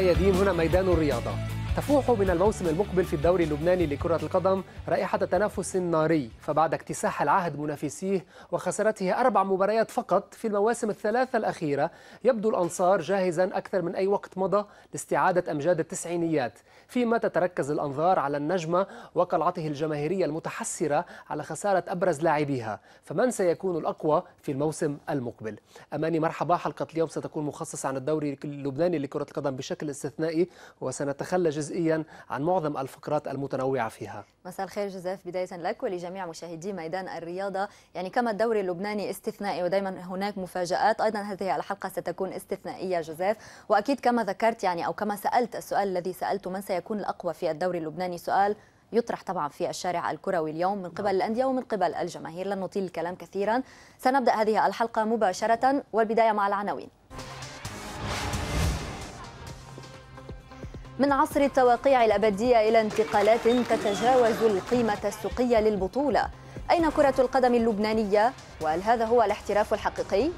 يدين هنا ميدان الرياضة تفوح من الموسم المقبل في الدوري اللبناني لكرة القدم رائحة تنافس ناري فبعد اكتساح العهد منافسيه وخسارته أربع مباريات فقط في المواسم الثلاثة الأخيرة يبدو الأنصار جاهزا أكثر من أي وقت مضى لاستعادة أمجاد التسعينيات فيما تتركز الأنظار على النجمة وقلعته الجماهيرية المتحسرة على خسارة أبرز لاعبيها فمن سيكون الأقوى في الموسم المقبل أماني مرحبا حلقة اليوم ستكون مخصصة عن الدوري اللبناني لكرة القدم بشكل استثنائي وسنتخلى جزئيا عن معظم الفقرات المتنوعة فيها مساء الخير جوزيف بداية لك ولجميع مشاهدي ميدان الرياضة يعني كما الدوري اللبناني استثنائي ودائما هناك مفاجآت أيضا هذه الحلقة ستكون استثنائية جوزيف وأكيد كما ذكرت يعني أو كما سألت السؤال الذي سألته من سيكون الأقوى في الدوري اللبناني سؤال يطرح طبعا في الشارع الكروي اليوم من قبل نعم. الأندية ومن قبل الجماهير لن نطيل الكلام كثيرا سنبدأ هذه الحلقة مباشرة والبداية مع العناوين من عصر التواقيع الأبدية إلى انتقالات تتجاوز القيمة السوقية للبطولة أين كرة القدم اللبنانية؟ وهل هذا هو الاحتراف الحقيقي؟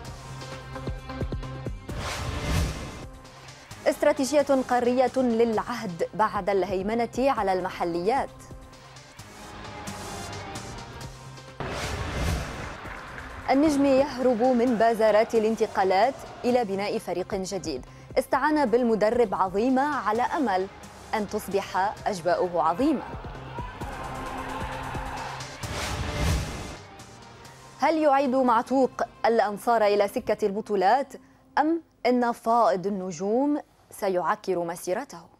استراتيجية قارية للعهد بعد الهيمنة على المحليات النجم يهرب من بازارات الانتقالات إلى بناء فريق جديد استعان بالمدرب عظيمة على أمل أن تصبح أجواؤه عظيمة هل يعيد معتوق الأنصار إلى سكة البطولات أم أن فائض النجوم سيعكر مسيرته؟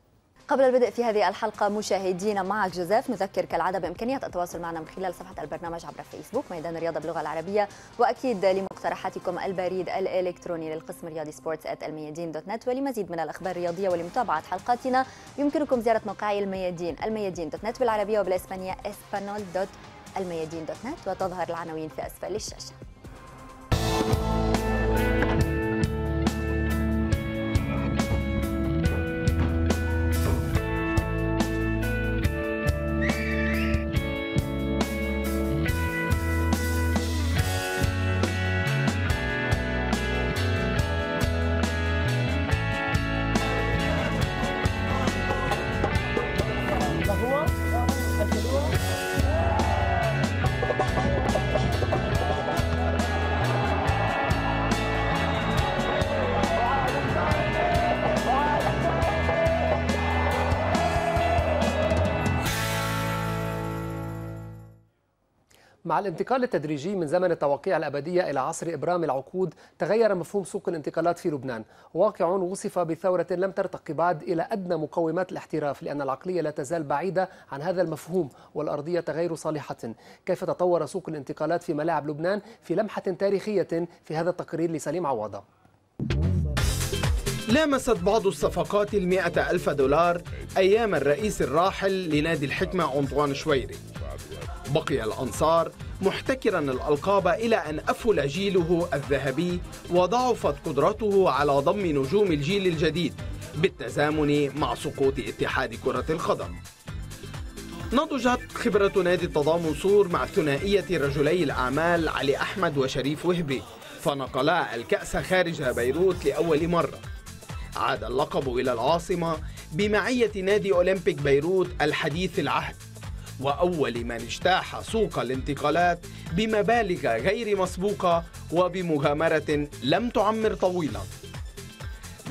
قبل البدء في هذه الحلقة مشاهدينا معك جوزيف نذكر كالعادة بإمكانية التواصل معنا من خلال صفحة البرنامج عبر فيسبوك ميدان الرياضة باللغة العربية وأكيد لمقترحاتكم البريد الإلكتروني للقسم الرياضي سبورتس at الميادين دوت نت ولمزيد من الأخبار الرياضية ولمتابعة حلقاتنا يمكنكم زيارة موقعي الميادين الميادين دوت نت بالعربية وبالإسبانية اسبانول دوت الميادين دوت نت وتظهر العناوين في أسفل الشاشة. الانتقال التدريجي من زمن التوقيع الأبدية إلى عصر إبرام العقود تغير مفهوم سوق الانتقالات في لبنان واقع وصف بثورة لم ترتقي بعد إلى أدنى مقومات الاحتراف لأن العقلية لا تزال بعيدة عن هذا المفهوم والأرضية غير صالحة كيف تطور سوق الانتقالات في ملاعب لبنان في لمحة تاريخية في هذا التقرير لسليم عوضة لامست بعض الصفقات المائة ألف دولار أيام الرئيس الراحل لنادي الحكمة أنطوان شويري بقي الأنصار محتكرا الألقاب إلى أن أفل جيله الذهبي وضعفت قدرته على ضم نجوم الجيل الجديد بالتزامن مع سقوط اتحاد كرة القدم نضجت خبرة نادي التضامن صور مع ثنائية رجلي الأعمال علي أحمد وشريف وهبي فنقلا الكأس خارج بيروت لأول مرة عاد اللقب إلى العاصمة بمعية نادي أولمبيك بيروت الحديث العهد وأول من اجتاح سوق الانتقالات بمبالغ غير مسبوقة وبمغامرة لم تعمر طويلا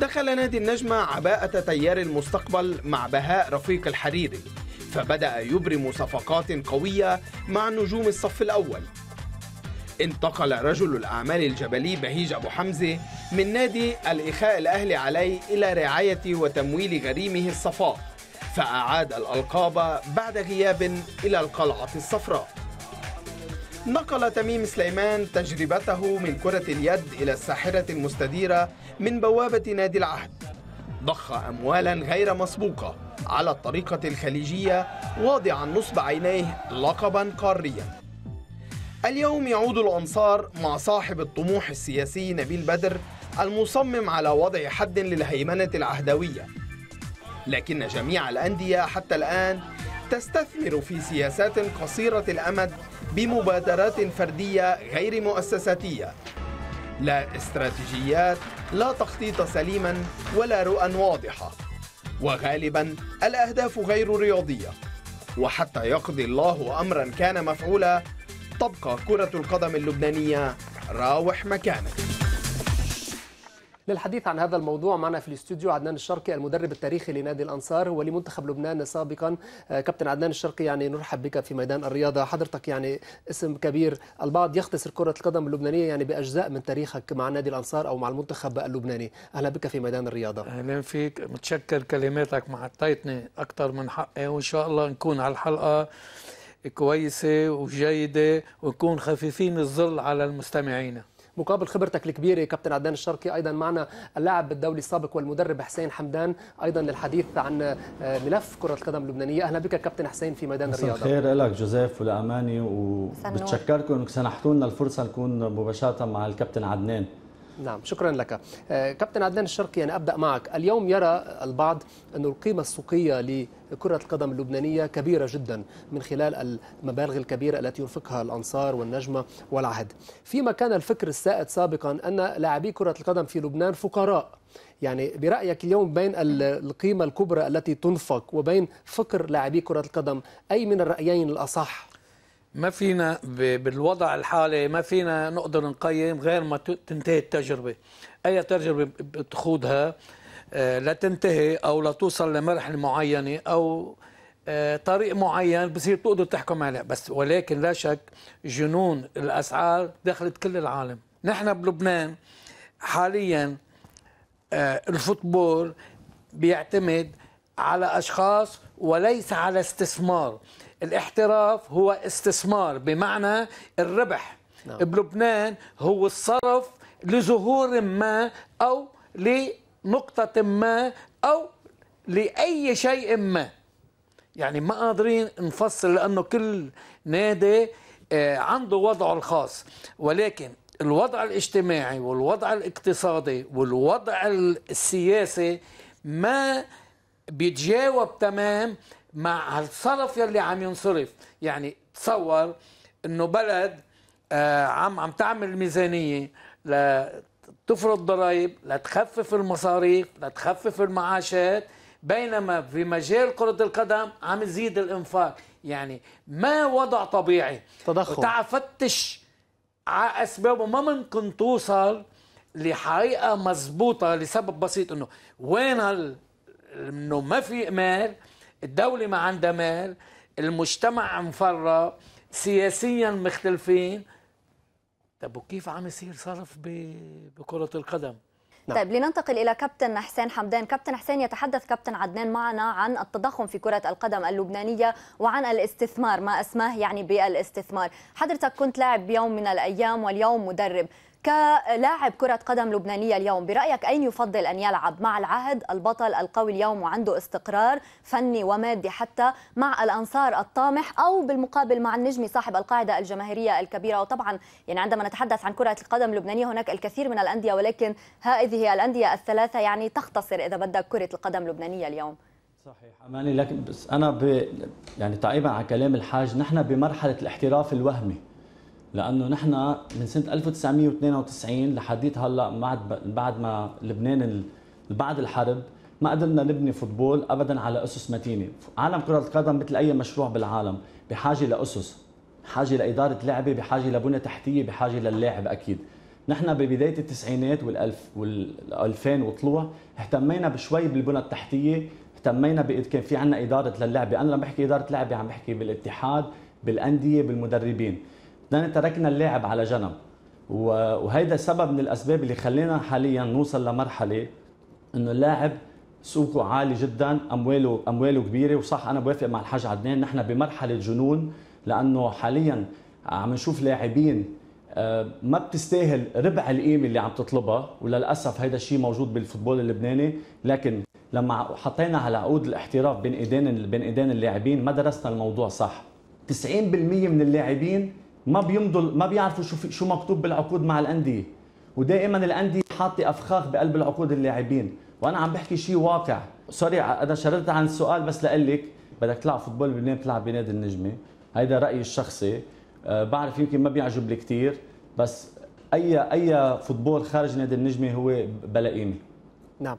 دخل نادي النجمة عباءة تيار المستقبل مع بهاء رفيق الحريري فبدأ يبرم صفقات قوية مع نجوم الصف الأول انتقل رجل الأعمال الجبلي بهيج أبو حمزة من نادي الإخاء الأهلي علي إلى رعاية وتمويل غريمه الصفاء فأعاد الألقاب بعد غياب إلى القلعة الصفراء نقل تميم سليمان تجربته من كرة اليد إلى الساحرة المستديرة من بوابة نادي العهد ضخ أموالا غير مسبوقة على الطريقة الخليجية واضعا نصب عينيه لقبا قاريا اليوم يعود الأنصار مع صاحب الطموح السياسي نبيل بدر المصمم على وضع حد للهيمنة العهدوية لكن جميع الأندية حتى الآن تستثمر في سياسات قصيرة الأمد بمبادرات فردية غير مؤسساتية لا استراتيجيات لا تخطيط سليما ولا رؤى واضحة وغالبا الأهداف غير رياضية وحتى يقضي الله أمرا كان مفعولا تبقى كرة القدم اللبنانية راوح مكانك للحديث عن هذا الموضوع معنا في الاستوديو عدنان الشرقي المدرب التاريخي لنادي الأنصار ولمنتخب لبنان سابقا آه، كابتن عدنان الشرقي يعني نرحب بك في ميدان الرياضة حضرتك يعني اسم كبير البعض يختصر كرة القدم اللبنانية يعني بأجزاء من تاريخك مع نادي الأنصار أو مع المنتخب اللبناني أهلا بك في ميدان الرياضة أهلا فيك متشكر كلماتك مع عطيتني أكثر من حقي وإن شاء الله نكون على الحلقة كويسة وجيدة ونكون خفيفين الظل على المستمعين مقابل خبرتك الكبيره كابتن عدنان الشرقي ايضا معنا اللاعب الدولي السابق والمدرب حسين حمدان ايضا للحديث عن آه، ملف كره القدم اللبنانيه اهلا بك كابتن حسين في ميدان الرياضه خير لك جوزيف ولاماني وبتشكركم انكم سنحتوا لنا الفرصه نكون مباشره مع الكابتن عدنان نعم شكرا لك آه، كابتن عدنان الشرقي أنا أبدأ معك اليوم يرى البعض أن القيمة السوقية لكرة القدم اللبنانية كبيرة جدا من خلال المبالغ الكبيرة التي ينفقها الأنصار والنجمة والعهد فيما كان الفكر السائد سابقا أن لاعبي كرة القدم في لبنان فقراء يعني برأيك اليوم بين القيمة الكبرى التي تنفق وبين فكر لاعبي كرة القدم أي من الرأيين الأصح؟ ما فينا بالوضع الحالي ما فينا نقدر نقيم غير ما تنتهي التجربه اي تجربه بتخوضها آه، لا تنتهي او لا توصل لمرحله معينه او آه، طريق معين بصير تقدر تحكم عليه بس ولكن لا شك جنون الاسعار دخلت كل العالم نحن بلبنان حاليا آه، الفوتبول بيعتمد على اشخاص وليس على استثمار الاحتراف هو استثمار بمعنى الربح نعم. بلبنان هو الصرف لظهور ما أو لنقطة ما أو لأي شيء ما يعني ما قادرين نفصل لأنه كل نادي آه، عنده وضعه الخاص ولكن الوضع الاجتماعي والوضع الاقتصادي والوضع السياسي ما بيتجاوب تمام مع هالصرف يلي عم ينصرف يعني تصور انه بلد آه عم عم تعمل ميزانيه لتفرض ضرائب لتخفف المصاريف لتخفف المعاشات بينما في مجال كرة القدم عم يزيد الإنفاق يعني ما وضع طبيعي تضخم تعفتش على أسبابه ما ممكن توصل لحقيقة مزبوطة لسبب بسيط إنه وين هال إنه ما في إمال الدولة ما عندها مال المجتمع مفرق سياسيا مختلفين طب وكيف عم يصير صرف بكرة القدم نعم. طيب لننتقل إلى كابتن حسين حمدان كابتن حسين يتحدث كابتن عدنان معنا عن التضخم في كرة القدم اللبنانية وعن الاستثمار ما أسماه يعني بالاستثمار حضرتك كنت لاعب بيوم من الأيام واليوم مدرب كلاعب كرة قدم لبنانية اليوم برأيك أين يفضل أن يلعب مع العهد البطل القوي اليوم وعنده استقرار فني ومادي حتى مع الأنصار الطامح أو بالمقابل مع النجم صاحب القاعدة الجماهيرية الكبيرة وطبعا يعني عندما نتحدث عن كرة القدم اللبنانية هناك الكثير من الأندية ولكن هذه الأندية الثلاثة يعني تختصر إذا بدك كرة القدم اللبنانية اليوم صحيح اماني لكن بس انا ب... يعني تعقيبا على كلام الحاج نحن بمرحله الاحتراف الوهمي لانه نحن من سنه 1992 لحديت هلا بعد بعد ما لبنان بعد الحرب ما قدرنا نبني فوتبول ابدا على اسس متينه، عالم كره القدم مثل اي مشروع بالعالم بحاجه لاسس، بحاجه لاداره لعبه، بحاجه لبنى تحتيه، بحاجه للاعب اكيد. نحن ببدايه التسعينات والالف وال2000 وطلوع اهتمينا بشوي بالبنى التحتيه، اهتمينا كان في عندنا اداره للعبه، انا لما بحكي اداره لعبه عم بحكي بالاتحاد، بالانديه، بالمدربين. لان تركنا اللاعب على جنب وهيدا سبب من الاسباب اللي خلينا حاليا نوصل لمرحله انه اللاعب سوقه عالي جدا امواله امواله كبيره وصح انا بوافق مع الحاج عدنان نحن بمرحله جنون لانه حاليا عم نشوف لاعبين آه، ما بتستاهل ربع القيمه اللي عم تطلبها وللاسف هيدا الشيء موجود بالفوتبول اللبناني لكن لما حطينا على عقود الاحتراف بين ايدين بين ايدين اللاعبين ما درسنا الموضوع صح 90% من اللاعبين ما بيمضوا ما بيعرفوا شو شو مكتوب بالعقود مع الانديه ودائما الانديه حاطه افخاخ بقلب العقود اللاعبين وانا عم بحكي شيء واقع سوري انا شردت عن السؤال بس لقلك بدك تلعب فوتبول بلبنان بتلعب بنادي النجمه هيدا رايي الشخصي أه بعرف يمكن ما بيعجب كثير بس اي اي فوتبول خارج نادي النجمه هو بلا قيمه نعم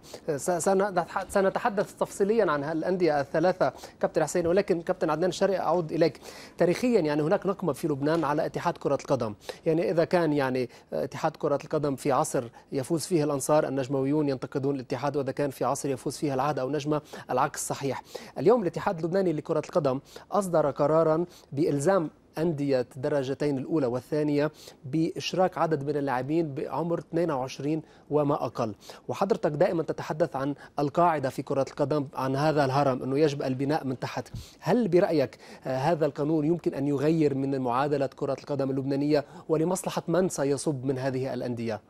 سنتحدث تفصيليا عن الانديه الثلاثه كابتن حسين ولكن كابتن عدنان الشرقي اعود اليك تاريخيا يعني هناك نقمه في لبنان على اتحاد كره القدم يعني اذا كان يعني اتحاد كره القدم في عصر يفوز فيه الانصار النجمويون ينتقدون الاتحاد واذا كان في عصر يفوز فيه العهد او نجمه العكس صحيح اليوم الاتحاد اللبناني لكره القدم اصدر قرارا بالزام أندية درجتين الأولى والثانية بإشراك عدد من اللاعبين بعمر 22 وما أقل وحضرتك دائما تتحدث عن القاعدة في كرة القدم عن هذا الهرم أنه يجب البناء من تحت هل برأيك آه، هذا القانون يمكن أن يغير من معادلة كرة القدم اللبنانية ولمصلحة من سيصب من هذه الأندية؟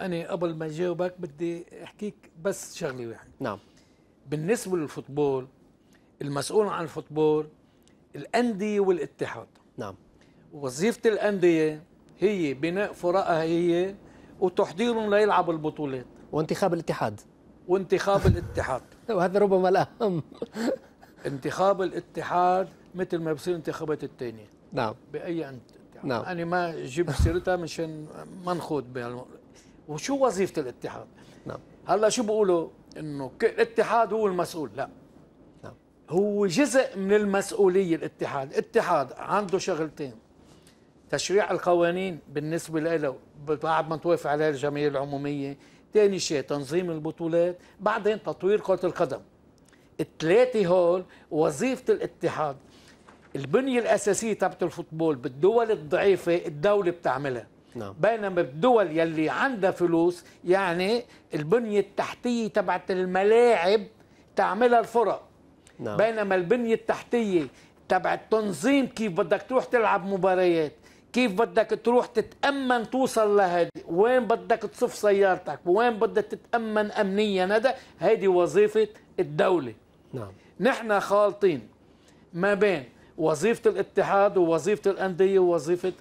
أنا قبل ما أجاوبك بدي أحكيك بس شغلة واحدة نعم بالنسبة للفوتبول المسؤول عن الفوتبول الأندية والاتحاد نعم وظيفة الأندية هي بناء فرقها هي وتحضيرهم ليلعبوا البطولات وانتخاب الاتحاد وانتخاب الاتحاد وهذا ربما الأهم انتخاب الاتحاد مثل ما بصير انتخابات الثانية نعم بأي انت... نعم أنا ما جيب سيرتها مشان ما نخوض بهالموضوع وشو وظيفة الاتحاد؟ نعم هلا شو بيقولوا؟ انه الاتحاد هو المسؤول، لا هو جزء من المسؤوليه الاتحاد، الاتحاد عنده شغلتين تشريع القوانين بالنسبه له بعد ما توافق عليها الجمعيه العموميه، ثاني شيء تنظيم البطولات، بعدين تطوير كره القدم. الثلاثه هول وظيفه الاتحاد البنيه الاساسيه تبعت الفوتبول بالدول الضعيفه الدوله بتعملها نعم. بينما الدول يلي عندها فلوس يعني البنيه التحتيه تبعت الملاعب تعملها الفرق نعم. بينما البنية التحتية تبع التنظيم كيف بدك تروح تلعب مباريات كيف بدك تروح تتأمن توصل لهذه وين بدك تصف سيارتك وين بدك تتأمن أمنيا هذا هذه وظيفة الدولة نعم. نحن خالطين ما بين وظيفة الاتحاد ووظيفة الأندية ووظيفة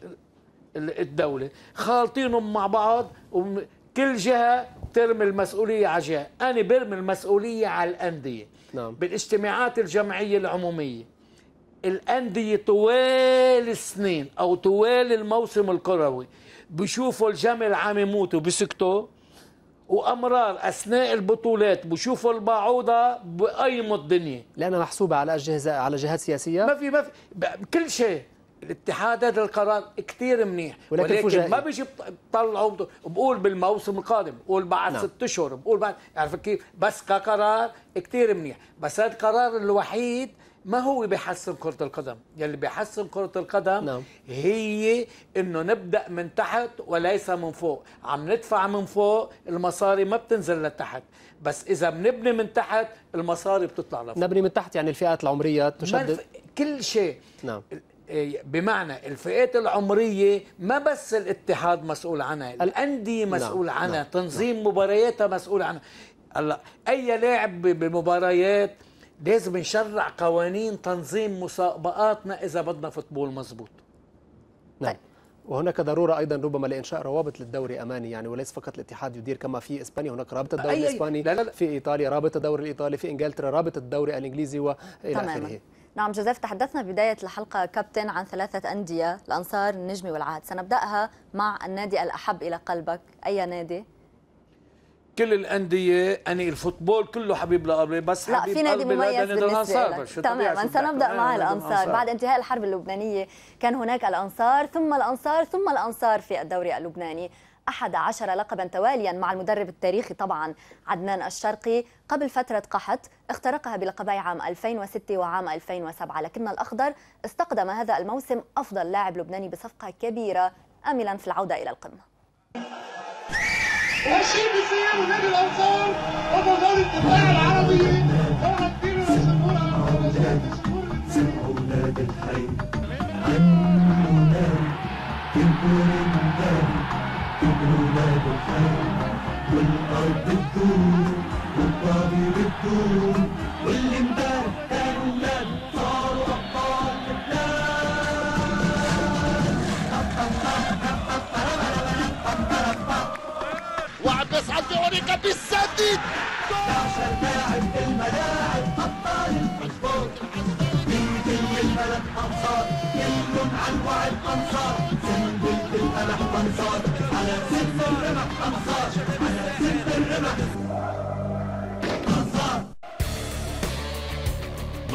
الدولة خالطينهم مع بعض وكل جهة ترمي المسؤولية على جهة أنا برمي المسؤولية على الأندية نعم. بالاجتماعات الجمعية العمومية الأندية طوال السنين أو طوال الموسم الكروي بشوفوا الجمل عم يموتوا بسكتوا وامرار اثناء البطولات بشوفوا البعوضه بقيموا الدنيا لانها محسوبه على اجهزه على جهات سياسيه ما في ما في كل شيء الاتحاد هذا القرار كثير منيح ولكن, ولكن ما بيجي بطلعوا بقول بالموسم القادم بقول بعد نعم. ست اشهر بقول بعد عرفت كيف بس كقرار كثير منيح بس هذا القرار الوحيد ما هو بيحسن كرة القدم يلي بيحسن كرة القدم نعم. هي انه نبدأ من تحت وليس من فوق عم ندفع من فوق المصاري ما بتنزل لتحت بس اذا بنبني من تحت المصاري بتطلع لفوق نبني من تحت يعني الفئات العمرية تشدد كل شيء نعم بمعنى الفئات العمرية ما بس الاتحاد مسؤول عنها الأندية نعم، مسؤول نعم، عنها لا نعم. تنظيم مبارياتها مسؤول عنها هلا أي لاعب بمباريات لازم نشرع قوانين تنظيم مسابقاتنا إذا بدنا فوتبول مزبوط نعم وهناك ضروره ايضا ربما لانشاء روابط للدوري اماني يعني وليس فقط الاتحاد يدير كما في اسبانيا هناك رابطه الدوري الاسباني لا لا لا. في ايطاليا رابطه الدوري الايطالي في انجلترا رابطه الدوري الانجليزي والى اخره نعم جوزيف تحدثنا بداية الحلقة كابتن عن ثلاثة أندية الأنصار النجمي والعهد سنبدأها مع النادي الأحب إلى قلبك أي نادي؟ كل الانديه يعني الفوتبول كله حبيب لقلبي بس لا حبيب في نادي مميز بالنسبه لك تماما سنبدا مع الانصار بعد انتهاء الحرب اللبنانيه كان هناك الانصار ثم الانصار ثم الانصار في الدوري اللبناني 11 لقبا تواليا مع المدرب التاريخي طبعا عدنان الشرقي قبل فترة قحط اخترقها بلقبي عام 2006 وعام 2007 لكن الأخضر استقدم هذا الموسم أفضل لاعب لبناني بصفقة كبيرة آملا في العودة إلى القمة الحي والأرض تدور والطابي بتدور واللي امبارح كانوا ولاد صاروا أبطال البلاد واحد بيصعد بأوريكا بالسديد 11 لاعب في الملاعب أبطال الحسبان في كل البلد أنصار كلهم على الوعد أنصار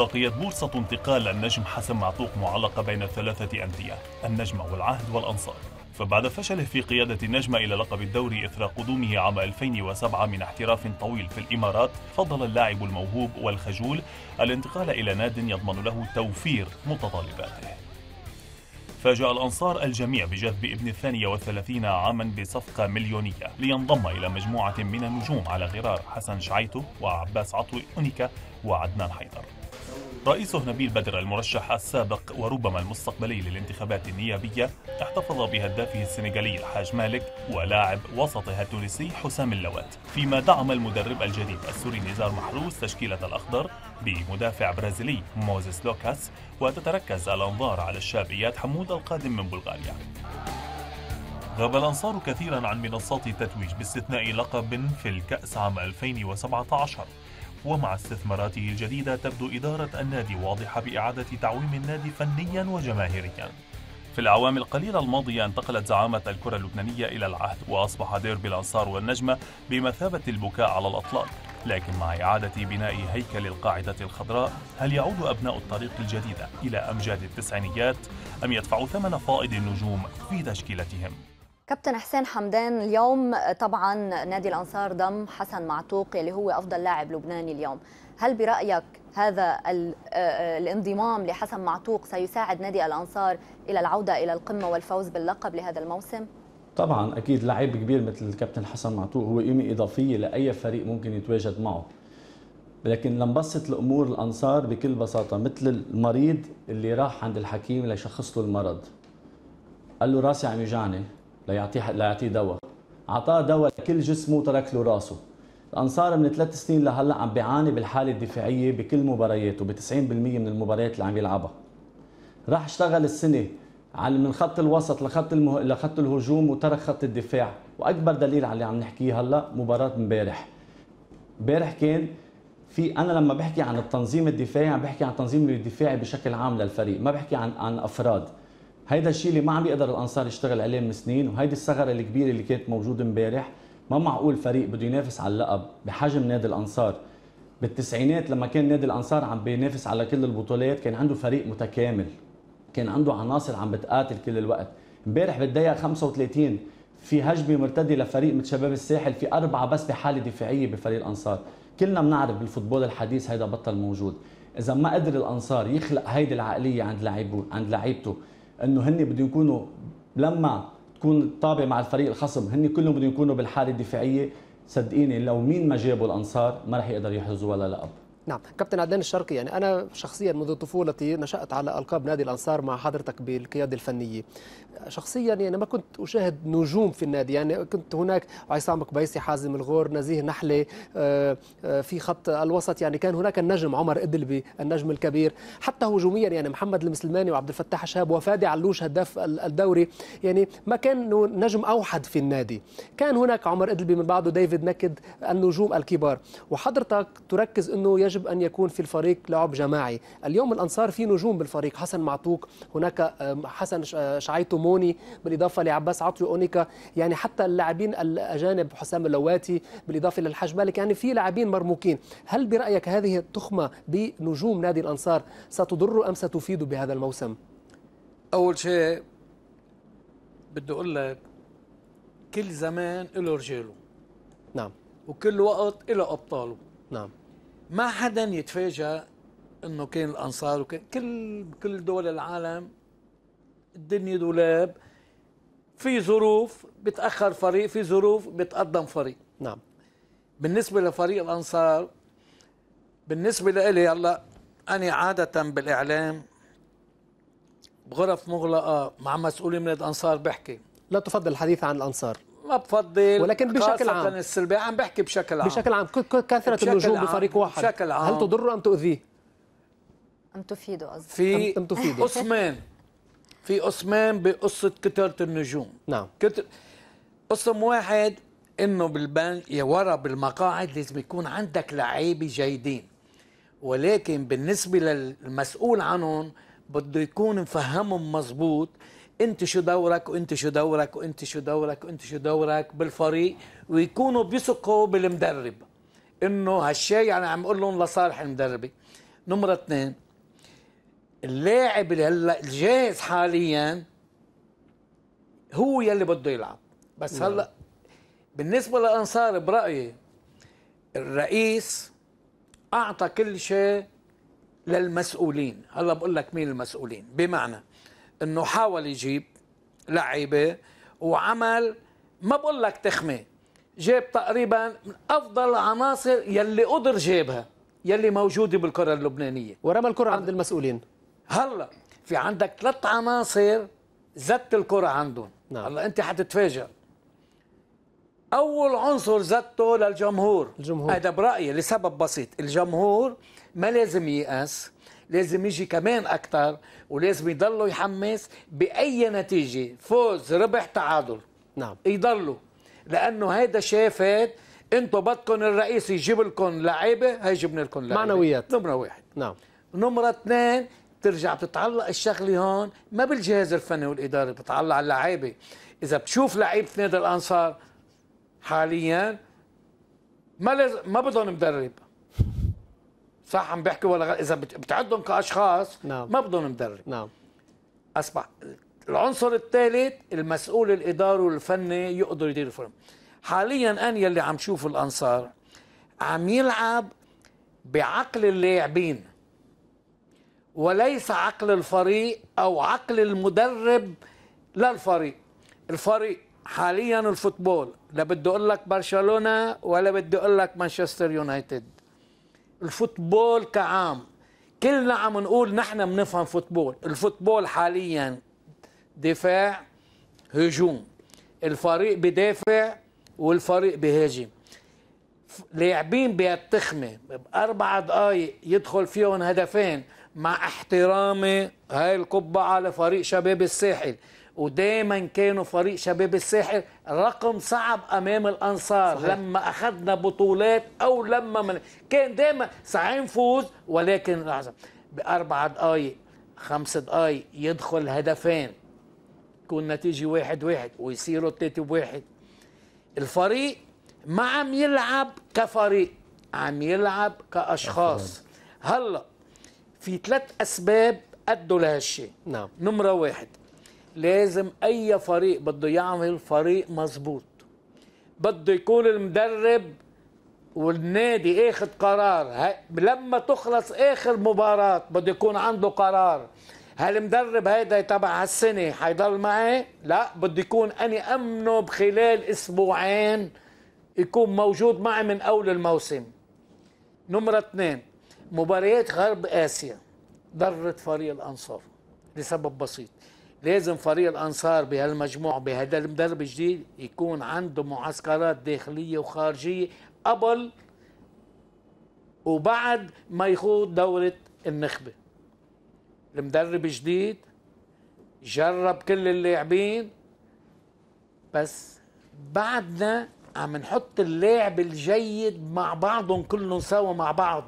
بقيت بورصة انتقال النجم حسن معتوق معلقة بين ثلاثة أندية النجمة والعهد والأنصار فبعد فشله في قيادة النجمة إلى لقب الدوري إثر قدومه عام 2007 من احتراف طويل في الإمارات فضل اللاعب الموهوب والخجول الانتقال إلى ناد يضمن له توفير متطلباته فاجأ الأنصار الجميع بجذب ابن الثانية والثلاثين عاما بصفقة مليونية لينضم إلى مجموعة من النجوم على غرار حسن شعيتو وعباس عطوي أونيكا وعدنان حيدر رئيسه نبيل بدر المرشح السابق وربما المستقبلي للانتخابات النيابية احتفظ بهدافه السنغالي الحاج مالك ولاعب وسطها التونسي حسام اللوات فيما دعم المدرب الجديد السوري نزار محروس تشكيلة الأخضر بمدافع برازيلي موزيس لوكاس وتتركز الأنظار على الشابيات حمود القادم من بلغاريا غاب الأنصار كثيرا عن منصات التتويج باستثناء لقب في الكأس عام 2017 ومع استثماراته الجديدة تبدو إدارة النادي واضحة بإعادة تعويم النادي فنيا وجماهيريا في الأعوام القليلة الماضية انتقلت زعامة الكرة اللبنانية إلى العهد وأصبح ديربي الأنصار والنجمة بمثابة البكاء على الأطلال لكن مع إعادة بناء هيكل القاعدة الخضراء هل يعود أبناء الطريق الجديدة إلى أمجاد التسعينيات أم يدفعوا ثمن فائض النجوم في تشكيلتهم؟ كابتن حسين حمدان اليوم طبعا نادي الانصار ضم حسن معتوق اللي هو افضل لاعب لبناني اليوم هل برايك هذا آه، الانضمام لحسن معتوق سيساعد نادي الانصار الى العوده الى القمه والفوز باللقب لهذا الموسم طبعا اكيد لعيب كبير مثل الكابتن حسن معتوق هو قيمه اضافيه لاي فريق ممكن يتواجد معه لكن لنبسط الامور الانصار بكل بساطه مثل المريض اللي راح عند الحكيم ليشخص له المرض قال له راسي عم يجعني ليعطيه ليعطيه دواء اعطاه دواء لكل جسمه وترك له راسه الانصار من ثلاث سنين لهلا عم بيعاني بالحاله الدفاعيه بكل مبارياته ب 90% من المباريات اللي عم يلعبها راح اشتغل السنه على من خط الوسط لخط المه... لخط الهجوم وترك خط الدفاع واكبر دليل على اللي عم نحكيه هلا مباراه امبارح امبارح كان في انا لما بحكي عن التنظيم الدفاعي عم بحكي عن التنظيم الدفاعي بشكل عام للفريق ما بحكي عن عن افراد هيدا الشيء اللي ما عم يقدر الانصار يشتغل عليه من سنين وهيدي الثغره الكبيره اللي كانت موجوده امبارح ما معقول فريق بده ينافس على اللقب بحجم نادي الانصار بالتسعينات لما كان نادي الانصار عم بينافس على كل البطولات كان عنده فريق متكامل كان عنده عناصر عم بتقاتل كل الوقت امبارح بالدقيقه 35 في هجمه مرتده لفريق من شباب الساحل في اربعه بس بحاله دفاعيه بفريق الانصار كلنا بنعرف بالفوتبول الحديث هيدا بطل موجود اذا ما قدر الانصار يخلق هيدي العقليه عند لعيبه عند لعيبته انه هن بده يكونوا لما تكون طابع مع الفريق الخصم هن كلهم بدهم يكونوا بالحاله الدفاعيه صدقيني لو مين ما جابوا الانصار ما رح يقدر يحرزوا ولا لقب نعم كابتن عدنان الشرقي يعني انا شخصيا منذ طفولتي نشات على القاب نادي الانصار مع حضرتك بالقياده الفنيه شخصيا يعني ما كنت اشاهد نجوم في النادي يعني كنت هناك عصام قبيسي حازم الغور نزيه نحله آه، آه، في خط الوسط يعني كان هناك النجم عمر ادلبي النجم الكبير حتى هجوميا يعني محمد المسلماني وعبد الفتاح شهاب وفادي علوش هداف الدوري يعني ما كان نجم اوحد في النادي كان هناك عمر ادلبي من بعده ديفيد نكد النجوم الكبار وحضرتك تركز انه يجب أن يكون في الفريق لعب جماعي اليوم الأنصار في نجوم بالفريق حسن معتوق هناك حسن آه، شعيتو موني بالإضافة لعباس عطيو أونيكا يعني حتى اللاعبين الأجانب حسام اللواتي بالإضافة للحاج مالك يعني في لاعبين مرموقين هل برأيك هذه التخمة بنجوم نادي الأنصار ستضر أم ستفيد بهذا الموسم؟ أول شيء بدي أقول لك كل زمان له رجاله نعم وكل وقت له أبطاله نعم ما حدا يتفاجأ انه كان الانصار وكان كل كل دول العالم الدنيا دولاب في ظروف بتاخر فريق في ظروف بتقدم فريق نعم بالنسبه لفريق الانصار بالنسبه لإلي هلا انا عاده بالاعلام بغرف مغلقه مع مسؤولين من الانصار بحكي لا تفضل الحديث عن الانصار ما بفضل ولكن بشكل عام السلبية عم بحكي بشكل عام بشكل عام كثرة النجوم بفريق واحد بشكل عام. هل تضره أم تؤذيه؟ أم تفيده قصدي في أم تفيده قسمين في قسمين بقصة كثرة النجوم نعم كتر... قسم واحد انه بالبنك يا ورا بالمقاعد لازم يكون عندك لعيبه جيدين ولكن بالنسبه للمسؤول عنهم بده يكون مفهمهم مزبوط انت شو دورك وانت شو دورك وانت شو دورك وانت شو دورك بالفريق ويكونوا بيثقوا بالمدرب انه هالشيء يعني عم اقول لهم لصالح المدربه نمرة اثنين اللاعب اللي هلا الجاهز حاليا هو يلي بده يلعب بس نعم. هلا بالنسبه للانصار برايي الرئيس اعطى كل شيء للمسؤولين هلا بقول لك مين المسؤولين بمعنى انه حاول يجيب لعيبه وعمل ما بقول لك تخمه جاب تقريبا من افضل العناصر يلي قدر جابها يلي موجوده بالكره اللبنانيه ورمى الكره عند المسؤولين هلا في عندك ثلاث عناصر زت الكره عندهم نعم. هلا انت حتتفاجئ اول عنصر زته للجمهور الجمهور هذا برايي لسبب بسيط الجمهور ما لازم ييأس لازم يجي كمان اكثر ولازم يضلوا يحمس باي نتيجه فوز ربح تعادل نعم يضلوا لانه هيدا شافت انتم بدكم الرئيس يجيب لكم لعيبه هي جبنا لكم لعيبه معنويات نمره واحد نعم نمره اثنين بترجع بتتعلق الشغله هون ما بالجهاز الفني والاداري بتتعلق على اللعيبه اذا بتشوف لعيبه نادي الانصار حاليا ما لازم ما بدهم مدرب صح عم بيحكي ولا غلط اذا بتعدهم كاشخاص نعم. ما بدهم مدرب نعم اصبح العنصر الثالث المسؤول الاداري والفني يقدر يدير الفرق حاليا انا يلي عم شوف الانصار عم يلعب بعقل اللاعبين وليس عقل الفريق او عقل المدرب للفريق الفريق حاليا الفوتبول لا بدي اقول لك برشلونه ولا بدي اقول لك مانشستر يونايتد الفوتبول كعام كلنا عم نقول نحن بنفهم فوتبول الفوتبول حاليا دفاع هجوم الفريق بدافع والفريق بهاجم لاعبين بهالتخمه باربع دقائق يدخل فيهم هدفين مع احترامي هاي القبعه لفريق شباب الساحل ودايما كانوا فريق شباب الساحل رقم صعب امام الانصار صحيح. لما اخذنا بطولات او لما من كان دايما صحيح نفوز ولكن لحظه باربع دقائق خمس دقائق يدخل هدفين تكون نتيجه واحد واحد ويصيروا ثلاثة بواحد الفريق ما عم يلعب كفريق عم يلعب كاشخاص هلا في ثلاث اسباب ادوا لهالشيء نعم نمره واحد لازم اي فريق بده يعمل فريق مظبوط بده يكون المدرب والنادي اخذ قرار لما تخلص اخر مباراه بده يكون عنده قرار هل مدرب هيدا تبع هالسنه حيضل معي لا بده يكون اني امنه بخلال اسبوعين يكون موجود معي من اول الموسم نمرة اثنين مباريات غرب اسيا ضرت فريق الانصار لسبب بسيط لازم فريق الانصار بهالمجموع بهذا المدرب الجديد يكون عنده معسكرات داخليه وخارجيه قبل وبعد ما يخوض دوره النخبه المدرب الجديد جرب كل اللاعبين بس بعدنا عم نحط اللاعب الجيد مع بعضهم كلهم سوا مع بعض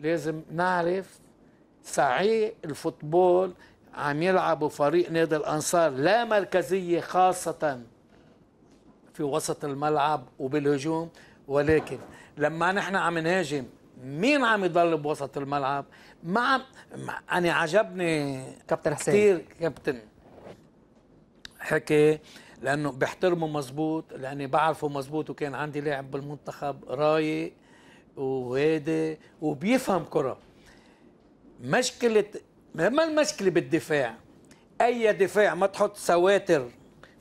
لازم نعرف سعي الفوتبول عم يلعبوا فريق نادي الأنصار لا مركزية خاصة في وسط الملعب وبالهجوم ولكن لما نحن عم نهاجم مين عم يضل بوسط الملعب ما عم انا عجبني كابتن حسين كثير كابتن حكي لانه بحترمه مزبوط لاني بعرفه مزبوط وكان عندي لاعب بالمنتخب رايق وهادي وبيفهم كره مشكله ما المشكله بالدفاع اي دفاع ما تحط سواتر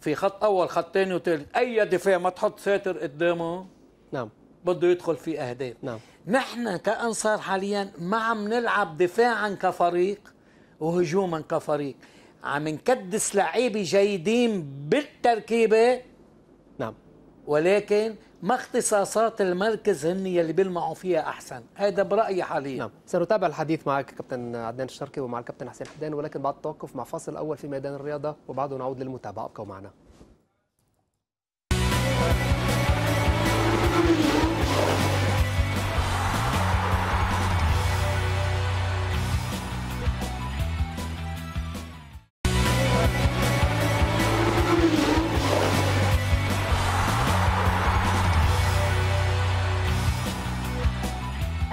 في خط اول خط ثاني وثالث اي دفاع ما تحط ساتر قدامه نعم بده يدخل في اهداف نعم نحن كانصار حاليا ما عم نلعب دفاعا كفريق وهجوما كفريق عم نكدس لعيبه جيدين بالتركيبه نعم ولكن ما اختصاصات المركز هن يلي بيلمعوا فيها احسن هذا برايي حاليا نعم سنتابع الحديث معك كابتن عدنان الشركي ومع الكابتن حسين حدان ولكن بعد التوقف مع فاصل اول في ميدان الرياضه وبعده نعود للمتابعه ابقوا معنا